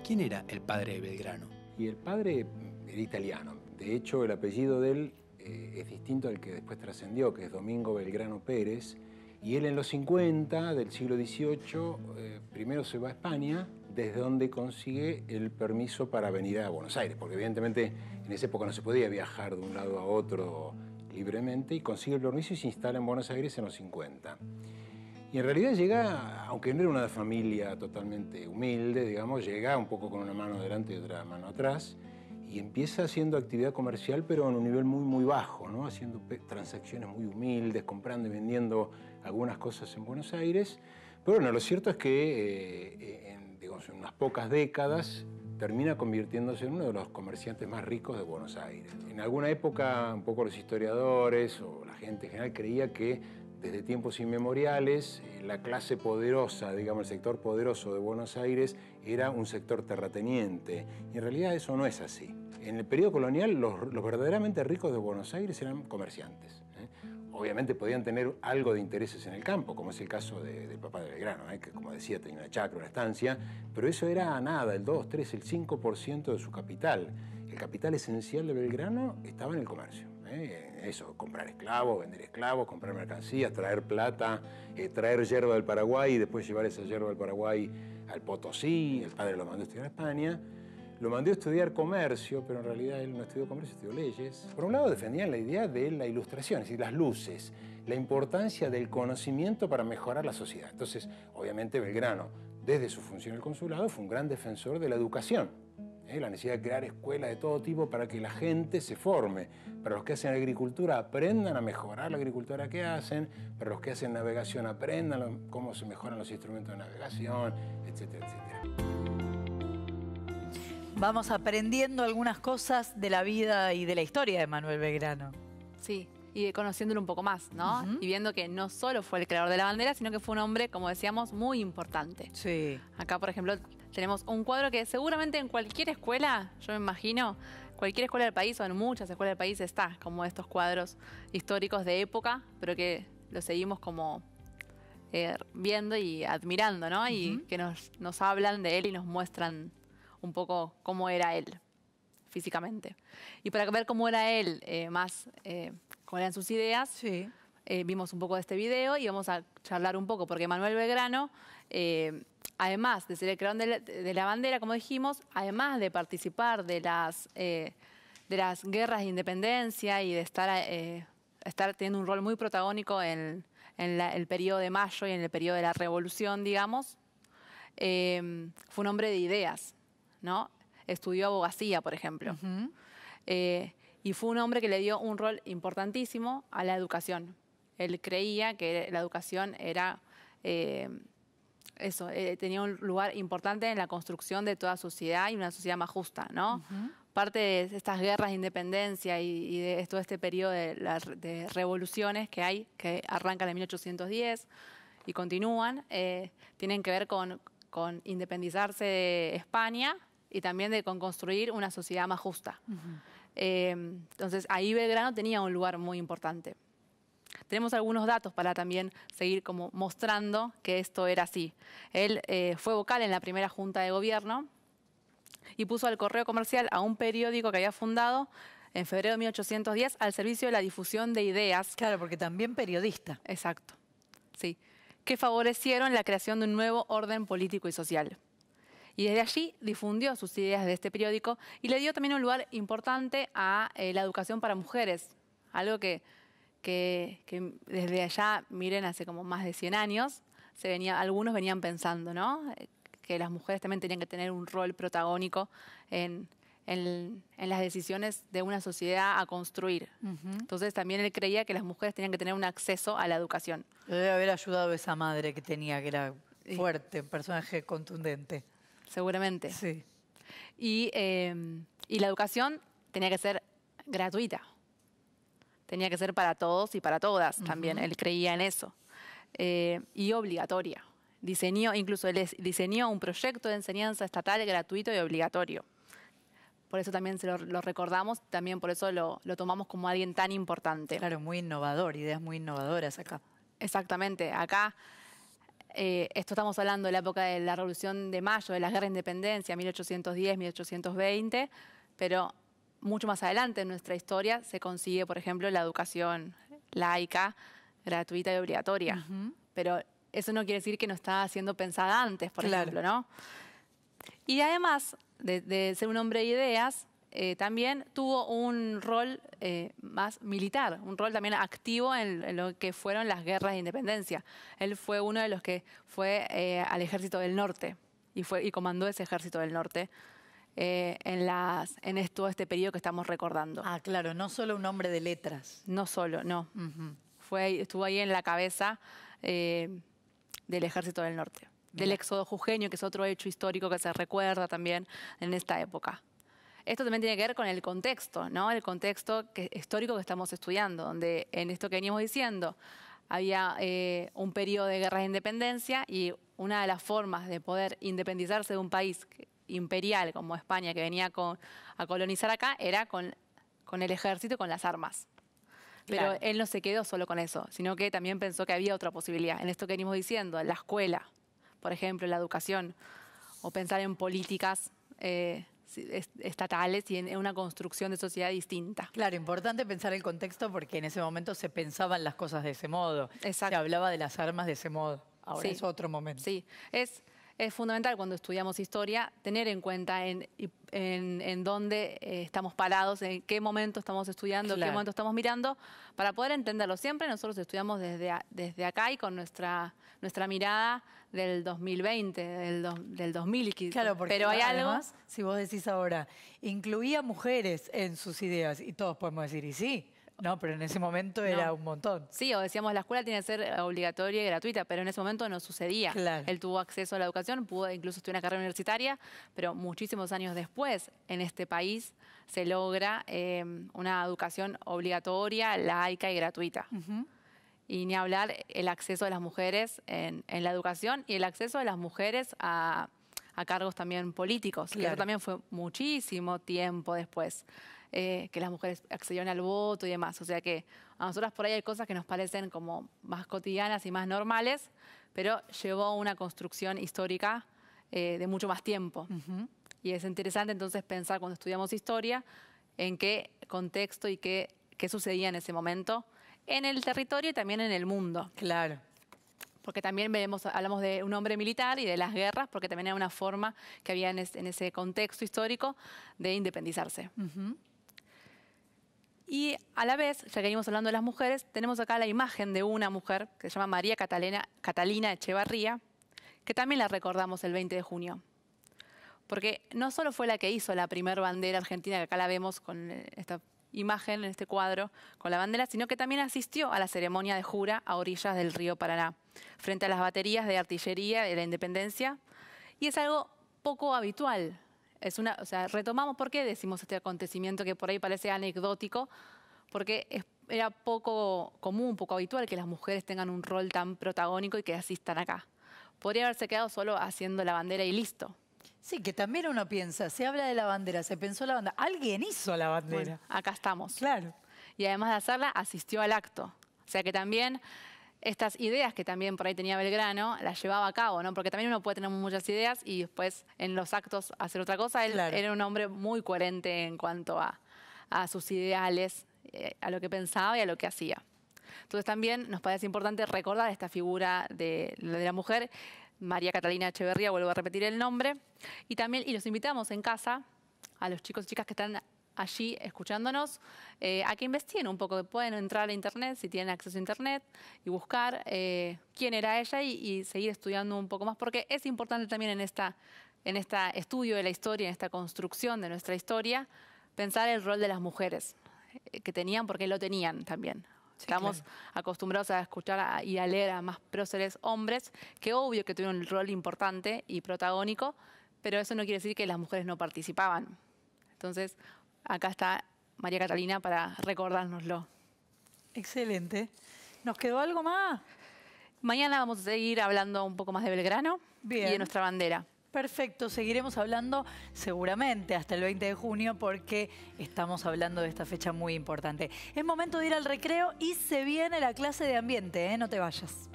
¿Quién era el padre de Belgrano? Y el padre era italiano. De hecho, el apellido de él eh, es distinto al que después trascendió, que es Domingo Belgrano Pérez. Y él en los 50 del siglo XVIII eh, primero se va a España, desde donde consigue el permiso para venir a Buenos Aires, porque evidentemente en esa época no se podía viajar de un lado a otro libremente, y consigue el permiso y se instala en Buenos Aires en los 50. Y en realidad llega, aunque no era una familia totalmente humilde, digamos, llega un poco con una mano delante y otra mano atrás, y empieza haciendo actividad comercial, pero en un nivel muy, muy bajo, ¿no? haciendo transacciones muy humildes, comprando y vendiendo algunas cosas en Buenos Aires. Pero bueno, lo cierto es que eh, en, digamos, en unas pocas décadas termina convirtiéndose en uno de los comerciantes más ricos de Buenos Aires. En alguna época, un poco los historiadores o la gente en general creía que desde tiempos inmemoriales, eh, la clase poderosa, digamos, el sector poderoso de Buenos Aires, era un sector terrateniente. Y en realidad eso no es así. En el periodo colonial los, verdaderamente ricos de Buenos Aires eran comerciantes. ¿eh? Obviamente podían tener algo de intereses en el campo, como es el caso de, del papá de Belgrano, ¿eh? que como decía tenía una chacra, una estancia, pero eso era nada, el 2, 3, el 5% de su capital. El capital esencial de Belgrano estaba en el comercio. ¿eh? Eso, comprar esclavos, vender esclavos, comprar mercancías, traer plata, traer hierba del Paraguay y después llevar esa hierba al Paraguay al Potosí, el padre lo mandó a estudiar en España, lo mandó a estudiar comercio, pero en realidad él no estudió comercio, estudió leyes. Por un lado defendían la idea de la ilustración, y las luces, la importancia del conocimiento para mejorar la sociedad. Entonces, obviamente Belgrano, desde su función en el consulado, fue un gran defensor de la educación ¿eh? la necesidad de crear escuelas de todo tipo para que la gente se forme, para los que hacen agricultura aprendan a mejorar la agricultura que hacen, para los que hacen navegación aprendan cómo se mejoran los instrumentos de navegación, etcétera, etcétera. Vamos aprendiendo algunas cosas de la vida y de la historia de Manuel Belgrano. Sí, y conociéndolo un poco más, ¿no? Y viendo que no solo fue el creador de la bandera, sino que fue un hombre, como decíamos, muy importante. Sí. Acá, por ejemplo, tenemos un cuadro que seguramente en cualquier escuela, yo me imagino, cualquier escuela del país o en muchas escuelas del país está como estos cuadros históricos de época, pero que los seguimos como eh, viendo y admirando, ¿no? Y que nos, hablan de él y nos muestran un poco cómo era él físicamente. Y para ver cómo era él, eh, más eh, cómo eran sus ideas, eh, vimos un poco de este video y vamos a charlar un poco, porque Manuel Belgrano además de ser el creador de la, bandera, como dijimos, además de participar de las, eh, de las guerras de independencia y de estar, eh, estar teniendo un rol muy protagónico en, el periodo de Mayo y en el periodo de la Revolución, digamos, eh, fue un hombre de ideas, ¿no? Estudió abogacía, por ejemplo. y fue un hombre que le dio un rol importantísimo a la educación. Él creía que la educación era eso, eh, tenía un lugar importante en la construcción de toda sociedad y una sociedad más justa, ¿no? Parte de estas guerras de independencia y, de todo este periodo de, revoluciones que hay, que arrancan en 1810 y continúan, eh, tienen que ver con, independizarse de España y también de con construir una sociedad más justa. Eh, entonces ahí Belgrano tenía un lugar muy importante tenemos algunos datos para también seguir como mostrando que esto era así. Él eh, fue vocal en la primera junta de gobierno y puso al correo comercial a un periódico que había fundado en febrero de 1810 al servicio de la difusión de ideas. Claro, porque también periodista. Exacto, sí, que favorecieron la creación de un nuevo orden político y social y desde allí difundió sus ideas de este periódico y le dio también un lugar importante a eh, la educación para mujeres, algo que que, desde allá, miren, hace como más de 100 años, se venía, algunos venían pensando, Que las mujeres también tenían que tener un rol protagónico en, las decisiones de una sociedad a construir. Entonces también él creía que las mujeres tenían que tener un acceso a la educación. Debe haber ayudado esa madre que tenía, que era fuerte, un personaje contundente. Seguramente. Sí. Y, eh, y la educación tenía que ser gratuita tenía que ser para todos y para todas también. Él creía en eso. Eh, y obligatoria. Diseñó, incluso él diseñó un proyecto de enseñanza estatal gratuito y obligatorio. Por eso también se lo, recordamos, también por eso lo, tomamos como alguien tan importante. Claro, muy innovador, ideas muy innovadoras acá. Exactamente, acá eh, esto estamos hablando de la época de la Revolución de Mayo, de la Guerra de independencia, 1810, 1820, pero mucho más adelante en nuestra historia se consigue, por ejemplo, la educación laica, gratuita y obligatoria. Pero eso no quiere decir que no estaba siendo pensada antes, por ejemplo, ¿no? Y además de, ser un hombre de ideas, eh, también tuvo un rol eh, más militar, un rol también activo en, lo que fueron las guerras de independencia. Él fue uno de los que fue eh, al ejército del norte y, fue, y comandó ese ejército del norte eh, en, las, en todo este periodo que estamos recordando. Ah, claro, no solo un hombre de letras. No solo, no. Fue, estuvo ahí en la cabeza eh, del Ejército del Norte, del éxodo jujeño, que es otro hecho histórico que se recuerda también en esta época. Esto también tiene que ver con el contexto, ¿no? El contexto histórico que estamos estudiando, donde en esto que venimos diciendo, había eh, un periodo de guerra de independencia y una de las formas de poder independizarse de un país imperial como España que venía a colonizar acá era con, el ejército, con las armas. Pero él no se quedó solo con eso, sino que también pensó que había otra posibilidad. En esto que venimos diciendo, la escuela, por ejemplo, la educación, o pensar en políticas eh, estatales y en una construcción de sociedad distinta. Claro, importante pensar el contexto porque en ese momento se pensaban las cosas de ese modo. Se hablaba de las armas de ese modo. Ahora es otro momento. Sí, es es fundamental cuando estudiamos historia tener en cuenta en, en, dónde eh, estamos parados, en qué momento estamos estudiando, en qué momento estamos mirando, para poder entenderlo. Siempre nosotros estudiamos desde, desde acá y con nuestra, nuestra mirada del 2020, del, 2015. Claro, Pero hay algo... si vos decís ahora, incluía mujeres en sus ideas, y todos podemos decir, y sí, no, pero en ese momento era un montón. Sí, o decíamos la escuela tiene que ser eh, obligatoria y gratuita, pero en ese momento no sucedía. Él tuvo acceso a la educación, pudo incluso estudiar una carrera universitaria, pero muchísimos años después en este país se logra eh, una educación obligatoria, laica y gratuita. Y ni hablar el acceso de las mujeres en, la educación y el acceso de las mujeres a, cargos también políticos, que eso también fue muchísimo tiempo después. Eh, que las mujeres accedieron al voto y demás. O sea que a nosotras por ahí hay cosas que nos parecen como más cotidianas y más normales, pero llevó una construcción histórica eh, de mucho más tiempo. Y es interesante entonces pensar cuando estudiamos historia en qué contexto y qué, qué sucedía en ese momento en el territorio y también en el mundo. Claro porque también vemos, hablamos de un hombre militar y de las guerras, porque también era una forma que había en, ese contexto histórico de independizarse. Y a la vez, ya que venimos hablando de las mujeres, tenemos acá la imagen de una mujer que se llama María Catalina, Catalina Echevarría, que también la recordamos el 20 de junio. Porque no solo fue la que hizo la primera bandera argentina, que acá la vemos con eh, esta imagen, en este cuadro, con la bandera, sino que también asistió a la ceremonia de jura a orillas del río Paraná, frente a las baterías de artillería de la Independencia. Y es algo poco habitual es una, o sea, retomamos por qué decimos este acontecimiento que por ahí parece anecdótico, porque era poco común, poco habitual que las mujeres tengan un rol tan protagónico y que asistan acá. Podría haberse quedado solo haciendo la bandera y listo. Sí, que también uno piensa, se habla de la bandera, se pensó la bandera, alguien hizo la bandera. acá estamos. Claro. Y además de hacerla, asistió al acto. O sea que también estas ideas que también por ahí tenía Belgrano, las llevaba a cabo, ¿no? Porque también uno puede tener muchas ideas y después en los actos hacer otra cosa. Él era un hombre muy coherente en cuanto a, sus ideales, eh, a lo que pensaba y a lo que hacía. Entonces también nos parece importante recordar esta figura de, la mujer, María Catalina Echeverría, vuelvo a repetir el nombre, y también y los invitamos en casa a los chicos y chicas que están allí escuchándonos eh, a que investiguen un poco, pueden entrar a internet si tienen acceso a internet y buscar eh, quién era ella y, seguir estudiando un poco más, porque es importante también en este estudio de la historia, en esta construcción de nuestra historia, pensar el rol de las mujeres eh, que tenían, porque lo tenían también. Estamos acostumbrados a escuchar y a leer a más próceres hombres, que obvio que tuvieron un rol importante y protagónico, pero eso no quiere decir que las mujeres no participaban. Entonces, acá está María Catalina para recordárnoslo. Excelente. ¿Nos quedó algo más? Mañana vamos a seguir hablando un poco más de Belgrano y de nuestra bandera. Perfecto, seguiremos hablando seguramente hasta el 20 de junio porque estamos hablando de esta fecha muy importante. Es momento de ir al recreo y se viene la clase de ambiente, ¿eh? no te vayas.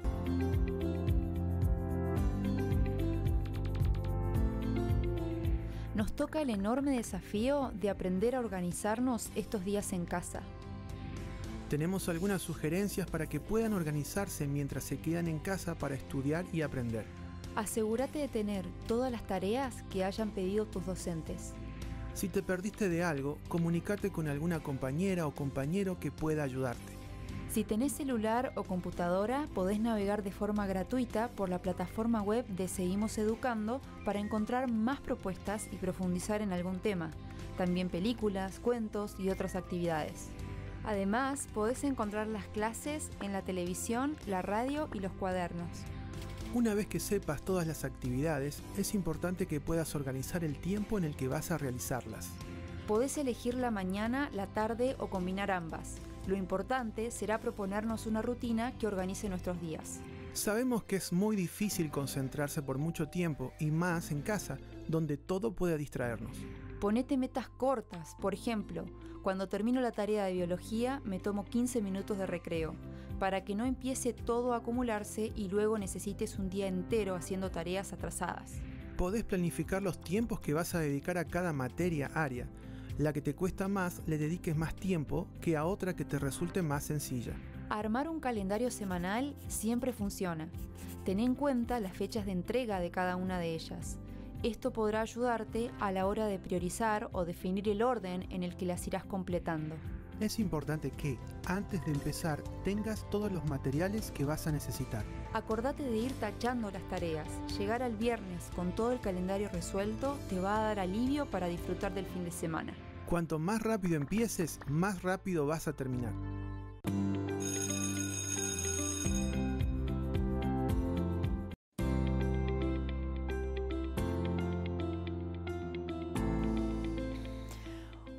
nos toca el enorme desafío de aprender a organizarnos estos días en casa. Tenemos algunas sugerencias para que puedan organizarse mientras se quedan en casa para estudiar y aprender. Asegúrate de tener todas las tareas que hayan pedido tus docentes. Si te perdiste de algo, comunícate con alguna compañera o compañero que pueda ayudarte. Si tenés celular o computadora, podés navegar de forma gratuita por la plataforma web de Seguimos Educando para encontrar más propuestas y profundizar en algún tema, también películas, cuentos y otras actividades. Además, podés encontrar las clases en la televisión, la radio y los cuadernos. Una vez que sepas todas las actividades, es importante que puedas organizar el tiempo en el que vas a realizarlas. Podés elegir la mañana, la tarde o combinar ambas lo importante será proponernos una rutina que organice nuestros días. Sabemos que es muy difícil concentrarse por mucho tiempo y más en casa, donde todo puede distraernos. Ponete metas cortas, por ejemplo, cuando termino la tarea de biología me tomo 15 minutos de recreo, para que no empiece todo a acumularse y luego necesites un día entero haciendo tareas atrasadas. Podés planificar los tiempos que vas a dedicar a cada materia área la que te cuesta más le dediques más tiempo que a otra que te resulte más sencilla. Armar un calendario semanal siempre funciona. Ten en cuenta las fechas de entrega de cada una de ellas. Esto podrá ayudarte a la hora de priorizar o definir el orden en el que las irás completando. Es importante que, antes de empezar, tengas todos los materiales que vas a necesitar. Acordate de ir tachando las tareas. Llegar al viernes con todo el calendario resuelto te va a dar alivio para disfrutar del fin de semana. Cuanto más rápido empieces, más rápido vas a terminar.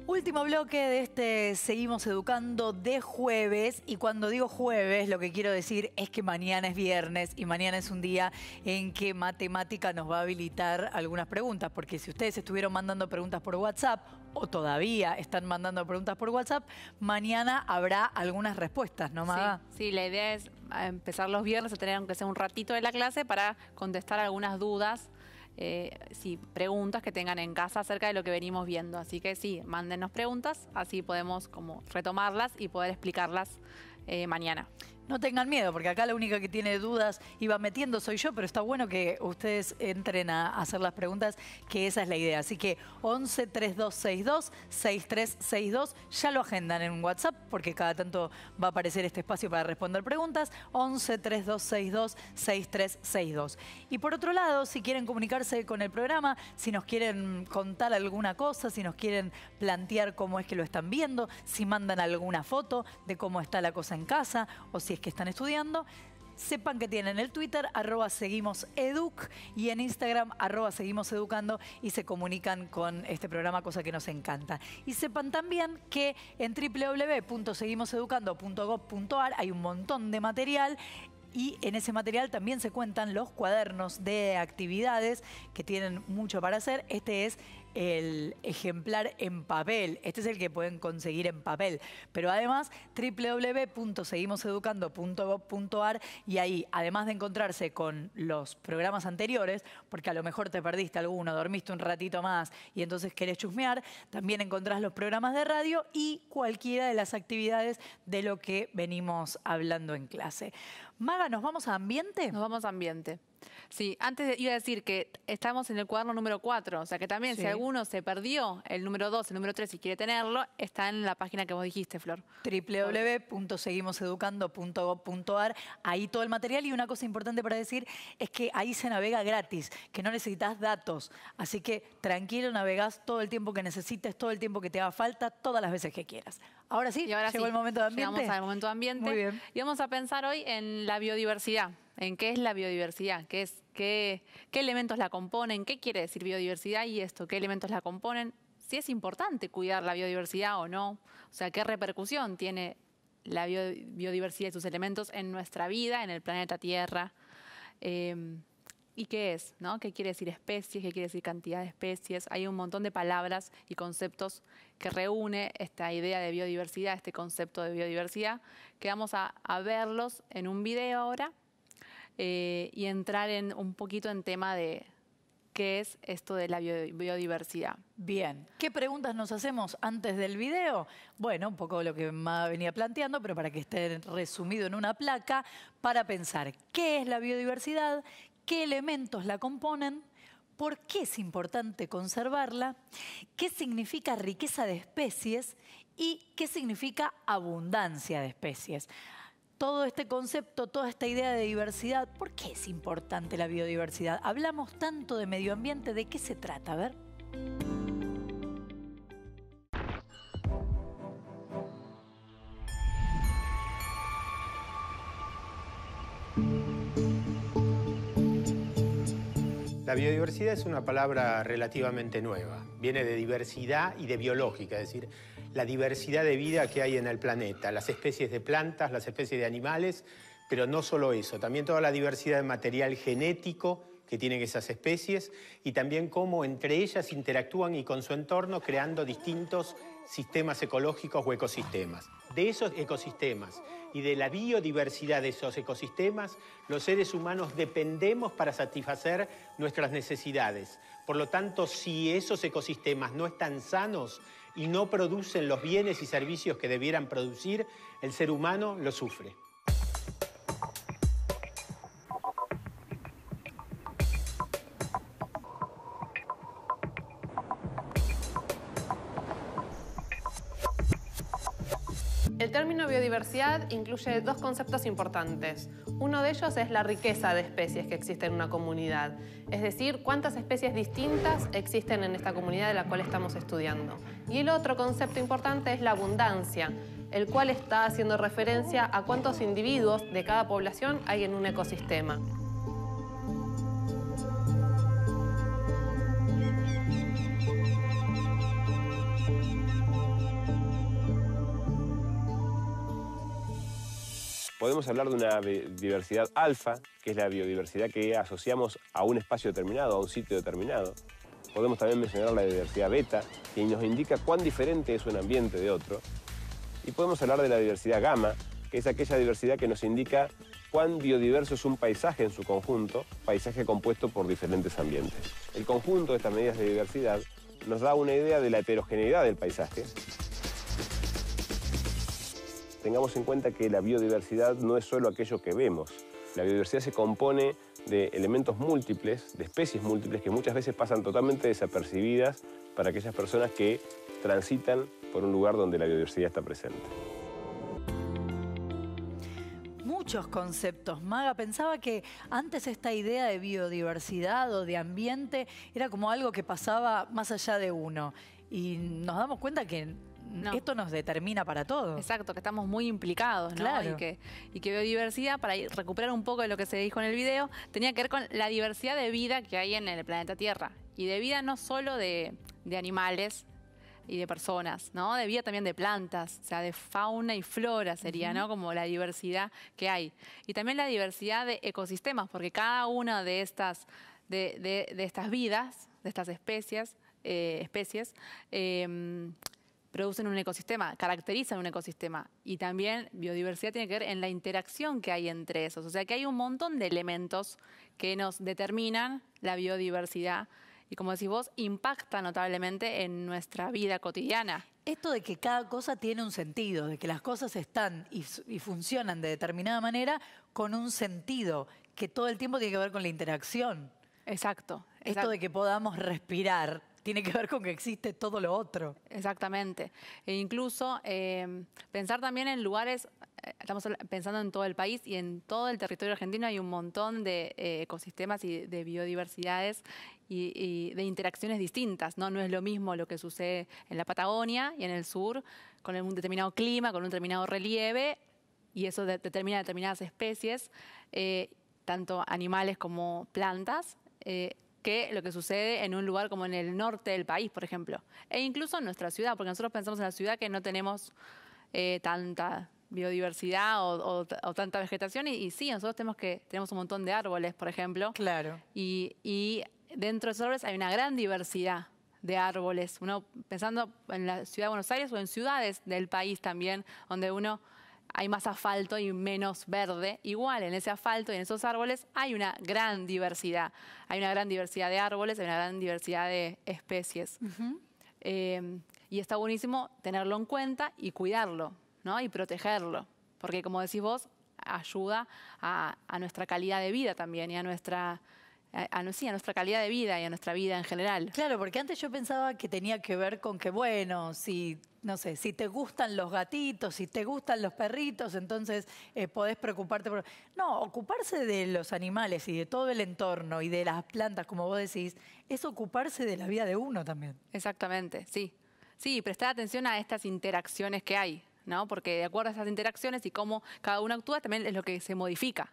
Último bloque de este Seguimos Educando de jueves. Y cuando digo jueves, lo que quiero decir es que mañana es viernes y mañana es un día en que matemática nos va a habilitar algunas preguntas. Porque si ustedes estuvieron mandando preguntas por WhatsApp, o todavía están mandando preguntas por WhatsApp, mañana habrá algunas respuestas, ¿no, más? Sí, la idea es eh, empezar los viernes a tener aunque sea un ratito de la clase para contestar algunas dudas. Eh, preguntas que tengan en casa acerca de lo que venimos viendo. Así que sí, mándenos preguntas, así podemos como retomarlas y poder explicarlas eh, mañana. No tengan miedo, porque acá la única que tiene dudas y va metiendo soy yo, pero está bueno que ustedes entren a hacer las preguntas, que esa es la idea. Así que 11 3262 6362, ya lo agendan en WhatsApp, porque cada tanto va a aparecer este espacio para responder preguntas. 11 3262 6362. Y por otro lado, si quieren comunicarse con el programa, si nos quieren contar alguna cosa, si nos quieren plantear cómo es que lo están viendo, si mandan alguna foto de cómo está la cosa en casa o si que están estudiando, sepan que tienen el Twitter, arroba seguimos educ, y en Instagram, arroba seguimos educando, y se comunican con este programa, cosa que nos encanta. Y sepan también que en www.seguimoseducando.gov.ar hay un montón de material y en ese material también se cuentan los cuadernos de actividades que tienen mucho para hacer. Este es el ejemplar en papel. Este es el que pueden conseguir en papel. Pero además, www.seguimoseducando.gov.ar y ahí, además de encontrarse con los programas anteriores, porque a lo mejor te perdiste alguno, dormiste un ratito más y entonces querés chusmear, también encontrás los programas de radio y cualquiera de las actividades de lo que venimos hablando en clase. Maga, ¿nos vamos a ambiente? Nos vamos a ambiente. Sí, antes de, iba a decir que estamos en el cuaderno número 4, o sea que también si alguno se perdió el número 2, el número 3 y quiere tenerlo, está en la página que vos dijiste, Flor. www.seguimoseducando.gov.ar, ahí todo el material y una cosa importante para decir es que ahí se navega gratis, que no necesitas datos, así que tranquilo, navegás todo el tiempo que necesites, todo el tiempo que te haga falta, todas las veces que quieras. Ahora sí, llegó el momento de ambiente. al momento ambiente. Muy bien. Y vamos a pensar hoy en la la biodiversidad. ¿En qué es la biodiversidad? ¿Qué, es, qué, elementos la componen? ¿Qué quiere decir biodiversidad y esto? ¿Qué elementos la componen? Si es importante cuidar la biodiversidad o no. O sea, ¿qué repercusión tiene la biodiversidad y sus elementos en nuestra vida, en el planeta Tierra? Em, ¿Y qué es? ¿no? ¿Qué quiere decir especies? ¿Qué quiere decir cantidad de especies? Hay un montón de palabras y conceptos que reúne esta idea de biodiversidad, este concepto de biodiversidad, que vamos a, verlos en un video ahora eh, y entrar en un poquito en tema de qué es esto de la biodiversidad. Bien, ¿qué preguntas nos hacemos antes del video? Bueno, un poco lo que me venía planteando, pero para que esté resumido en una placa, para pensar qué es la biodiversidad, qué elementos la componen, por qué es importante conservarla, qué significa riqueza de especies y qué significa abundancia de especies. Todo este concepto, toda esta idea de diversidad, ¿por qué es importante la biodiversidad? Hablamos tanto de medio ambiente, ¿de qué se trata? A ver. La biodiversidad es una palabra relativamente nueva. Viene de diversidad y de biológica, es decir, la diversidad de vida que hay en el planeta, las especies de plantas, las especies de animales, pero no solo eso, también toda la diversidad de material genético que tienen esas especies y también cómo entre ellas interactúan y con su entorno creando distintos sistemas ecológicos o ecosistemas. De esos ecosistemas y de la biodiversidad de esos ecosistemas, los seres humanos dependemos para satisfacer nuestras necesidades. Por lo tanto, si esos ecosistemas no están sanos y no producen los bienes y servicios que debieran producir, el ser humano lo sufre. diversidad incluye dos conceptos importantes. Uno de ellos es la riqueza de especies que existe en una comunidad, es decir, cuántas especies distintas existen en esta comunidad de la cual estamos estudiando. Y el otro concepto importante es la abundancia, el cual está haciendo referencia a cuántos individuos de cada población hay en un ecosistema. podemos hablar de una diversidad alfa, que es la biodiversidad que asociamos a un espacio determinado, a un sitio determinado. Podemos también mencionar la diversidad beta, que nos indica cuán diferente es un ambiente de otro. Y podemos hablar de la diversidad gamma, que es aquella diversidad que nos indica cuán biodiverso es un paisaje en su conjunto, paisaje compuesto por diferentes ambientes. El conjunto de estas medidas de diversidad nos da una idea de la heterogeneidad del paisaje tengamos en cuenta que la biodiversidad no es solo aquello que vemos. La biodiversidad se compone de elementos múltiples, de especies múltiples, que muchas veces pasan totalmente desapercibidas para aquellas personas que transitan por un lugar donde la biodiversidad está presente. Muchos conceptos. Maga, pensaba que antes esta idea de biodiversidad o de ambiente era como algo que pasaba más allá de uno. Y nos damos cuenta que esto nos determina para todo, Exacto, que estamos muy implicados, ¿no? Y, que, biodiversidad, para recuperar un poco de lo que se dijo en el video, tenía que ver con la diversidad de vida que hay en el planeta Tierra. Y de vida no solo de, animales, y de personas, ¿no? De vida también de plantas, o sea, de fauna y flora sería, ¿no? Como la diversidad que hay. Y también la diversidad de ecosistemas, porque cada una de estas, de, estas vidas, de estas especies, eh, especies em, producen un ecosistema, caracterizan un ecosistema. Y también biodiversidad tiene que ver en la interacción que hay entre esos. O sea que hay un montón de elementos que nos determinan la biodiversidad y como decís vos, impacta notablemente en nuestra vida cotidiana. Esto de que cada cosa tiene un sentido, de que las cosas están y, funcionan de determinada manera con un sentido que todo el tiempo tiene que ver con la interacción. exacto. Esto de que podamos respirar tiene que ver con que existe todo lo otro. Exactamente. E incluso em, pensar también en lugares, eh, estamos pensando en todo el país y en todo el territorio argentino hay un montón de eh, ecosistemas y de biodiversidades y, de interacciones distintas. ¿no? no es lo mismo lo que sucede en la Patagonia y en el sur, con un determinado clima, con un determinado relieve, y eso determina determinadas especies. Eh, tanto animales como plantas, que lo que sucede en un lugar como en el norte del país, por ejemplo. E incluso en nuestra ciudad, porque nosotros pensamos en la ciudad que no tenemos eh, tanta biodiversidad o, tanta vegetación. Y, sí, nosotros tenemos que tenemos un montón de árboles, por ejemplo. Claro. y, dentro de esos árboles hay una gran diversidad de árboles. Uno pensando en la ciudad de Buenos Aires o en ciudades del país también, donde uno hay más asfalto y menos verde. Igual en ese asfalto y en esos árboles hay una gran diversidad. Hay una gran diversidad de árboles, hay una gran diversidad de especies. Em, y está buenísimo tenerlo en cuenta y cuidarlo, ¿no? Y protegerlo. Porque como decís vos, ayuda a nuestra calidad de vida también y a nuestra a, nuestra calidad de vida y a nuestra vida en general. Claro, porque antes yo pensaba que tenía que ver con que, bueno, si, no sé, si te gustan los gatitos, si te gustan los perritos, entonces eh, podés preocuparte por... No, ocuparse de los animales y de todo el entorno y de las plantas, como vos decís, es ocuparse de la vida de uno también. Exactamente, sí. Sí, prestar atención a estas interacciones que hay. ¿no? Porque de acuerdo a esas interacciones y cómo cada uno actúa, también es lo que se modifica.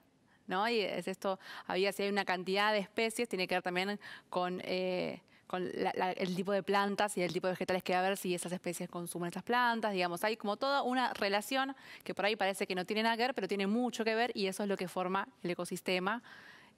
Y es esto, había, si hay una cantidad de especies, tiene que ver también con... Eh, el tipo de plantas y el tipo de vegetales que va a haber, si esas especies consumen esas plantas, digamos. Hay como toda una relación que por ahí parece que no tiene nada que ver, pero tiene mucho que ver y eso es lo que forma el ecosistema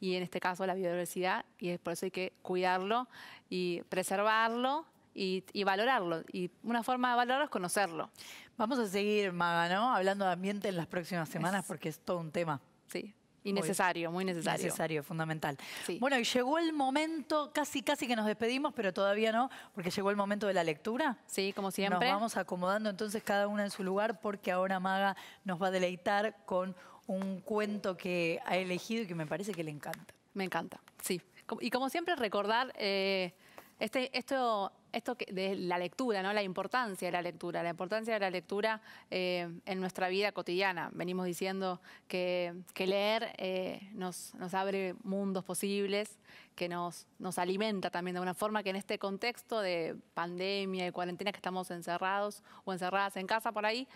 y en este caso la biodiversidad y es por eso hay que cuidarlo y preservarlo y, valorarlo. Y una forma de valorarlo es conocerlo. Vamos a seguir, Maga, ¿no? Hablando de ambiente en las próximas semanas porque es todo un tema. Sí. Y necesario, muy necesario. Necesario, fundamental. Bueno, y llegó el momento, casi casi que nos despedimos, pero todavía no, porque llegó el momento de la lectura. Sí, como siempre. Nos vamos acomodando entonces cada una en su lugar, porque ahora Maga nos va a deleitar con un cuento que ha elegido y que me parece que le encanta. Me encanta, sí. Y como siempre, recordar eh, este, esto esto que, de la lectura, ¿no? La importancia de la lectura, la importancia de la lectura eh, en nuestra vida cotidiana. Venimos diciendo que, leer eh, nos, abre mundos posibles, que nos, alimenta también de una forma que en este contexto de pandemia y cuarentena que estamos encerrados o encerradas en casa por ahí,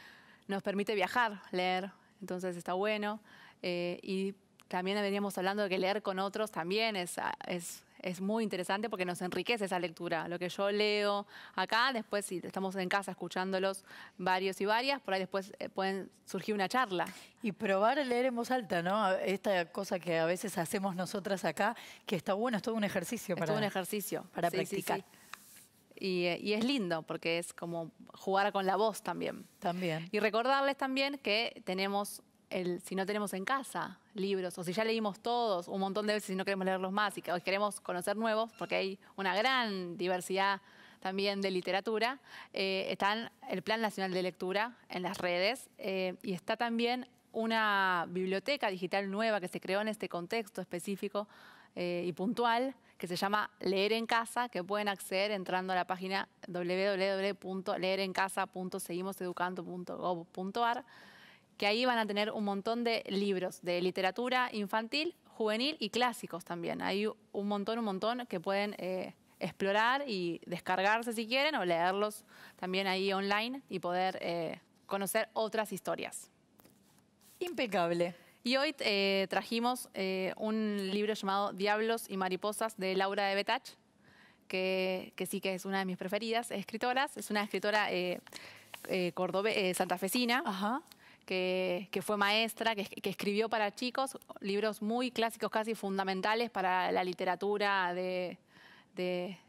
nos permite viajar, leer. Entonces está bueno. Eh, y también veníamos hablando de que leer con otros también es es muy interesante porque nos enriquece esa lectura. Lo que yo leo acá, después si estamos en casa escuchándolos varios y varias, por ahí después eh, pueden surgir una charla. Y probar leer en voz alta, ¿no? Esta cosa que a veces hacemos nosotras acá, que está bueno, es todo un ejercicio. Es para, todo un ejercicio. Para practicar. Y, y, es lindo porque es como jugar con la voz también. También. Y recordarles también que tenemos si no tenemos en casa libros, o si ya leímos todos un montón de veces y no queremos leerlos más y que, queremos conocer nuevos, porque hay una gran diversidad también de literatura, eh, está el Plan Nacional de Lectura en las redes eh, y está también una biblioteca digital nueva que se creó en este contexto específico eh, y puntual, que se llama Leer en Casa, que pueden acceder entrando a la página www.leerencasa.seguimoseducando.gov.ar que ahí van a tener un montón de libros de literatura infantil, juvenil y clásicos también. Hay un montón, un montón que pueden eh, explorar y descargarse si quieren o leerlos también ahí online y poder eh, conocer otras historias. Impecable. Y hoy eh, trajimos un libro llamado Diablos y Mariposas de Laura de Betach, que, sí que es una de mis preferidas escritoras. Es una escritora santafesina Ajá que, fue maestra, que, escribió para chicos libros muy clásicos, casi fundamentales para la literatura de,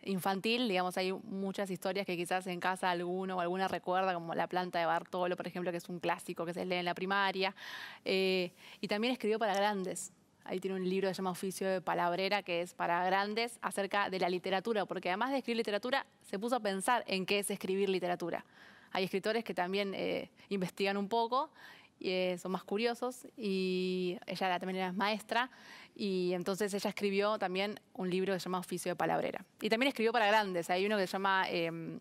infantil. Digamos, hay muchas historias que quizás en casa alguno o alguna recuerda, como La planta de Bartolo, por ejemplo, que es un clásico que se lee en la primaria. Eh, y también escribió para grandes. Ahí tiene un libro que se llama Oficio de Palabrera, que es para grandes, acerca de la literatura, porque además de escribir literatura, se puso a pensar en qué es escribir literatura. Hay escritores que también eh, investigan un poco, y, eh, son más curiosos, y ella también era maestra, y entonces ella escribió también un libro que se llama Oficio de Palabrera. Y también escribió para grandes, hay uno que se llama, eh,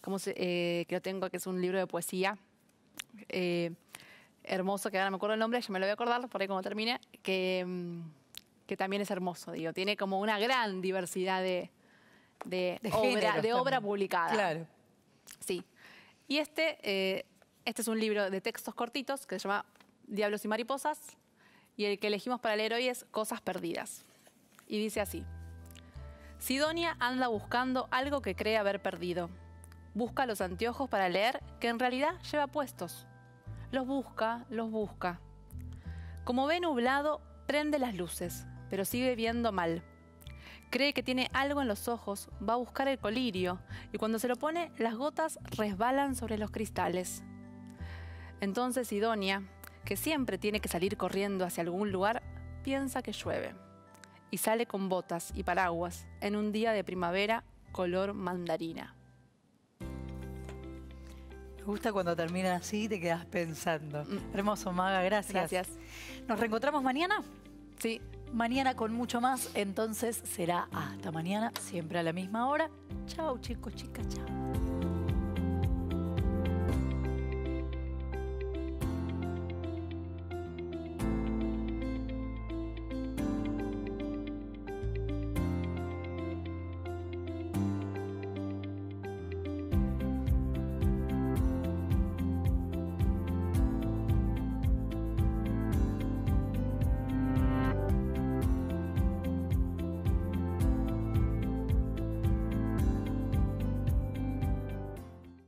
¿cómo eh? que lo tengo, que es un libro de poesía. hermoso, que ahora no me acuerdo el nombre, yo me lo voy a acordar por ahí cuando termine, que, mm, que también es hermoso, digo, tiene como una gran diversidad de, de, de, de obra, publicada. Claro. Sí. Y este, eh, este es un libro de textos cortitos que se llama Diablos y Mariposas. Y el que elegimos para leer hoy es Cosas Perdidas. Y dice así. Sidonia anda buscando algo que cree haber perdido. Busca los anteojos para leer que en realidad lleva puestos. Los busca, los busca. Como ve nublado, prende las luces, pero sigue viendo mal. Cree que tiene algo en los ojos, va a buscar el colirio y cuando se lo pone las gotas resbalan sobre los cristales. Entonces Idonia, que siempre tiene que salir corriendo hacia algún lugar, piensa que llueve y sale con botas y paraguas en un día de primavera color mandarina. Me gusta cuando termina así y te quedas pensando. Mm. Hermoso, Maga, gracias. Gracias. ¿Nos reencontramos mañana? Sí, Mañana con mucho más, entonces será hasta mañana, siempre a la misma hora. Chao chicos, chicas, chao.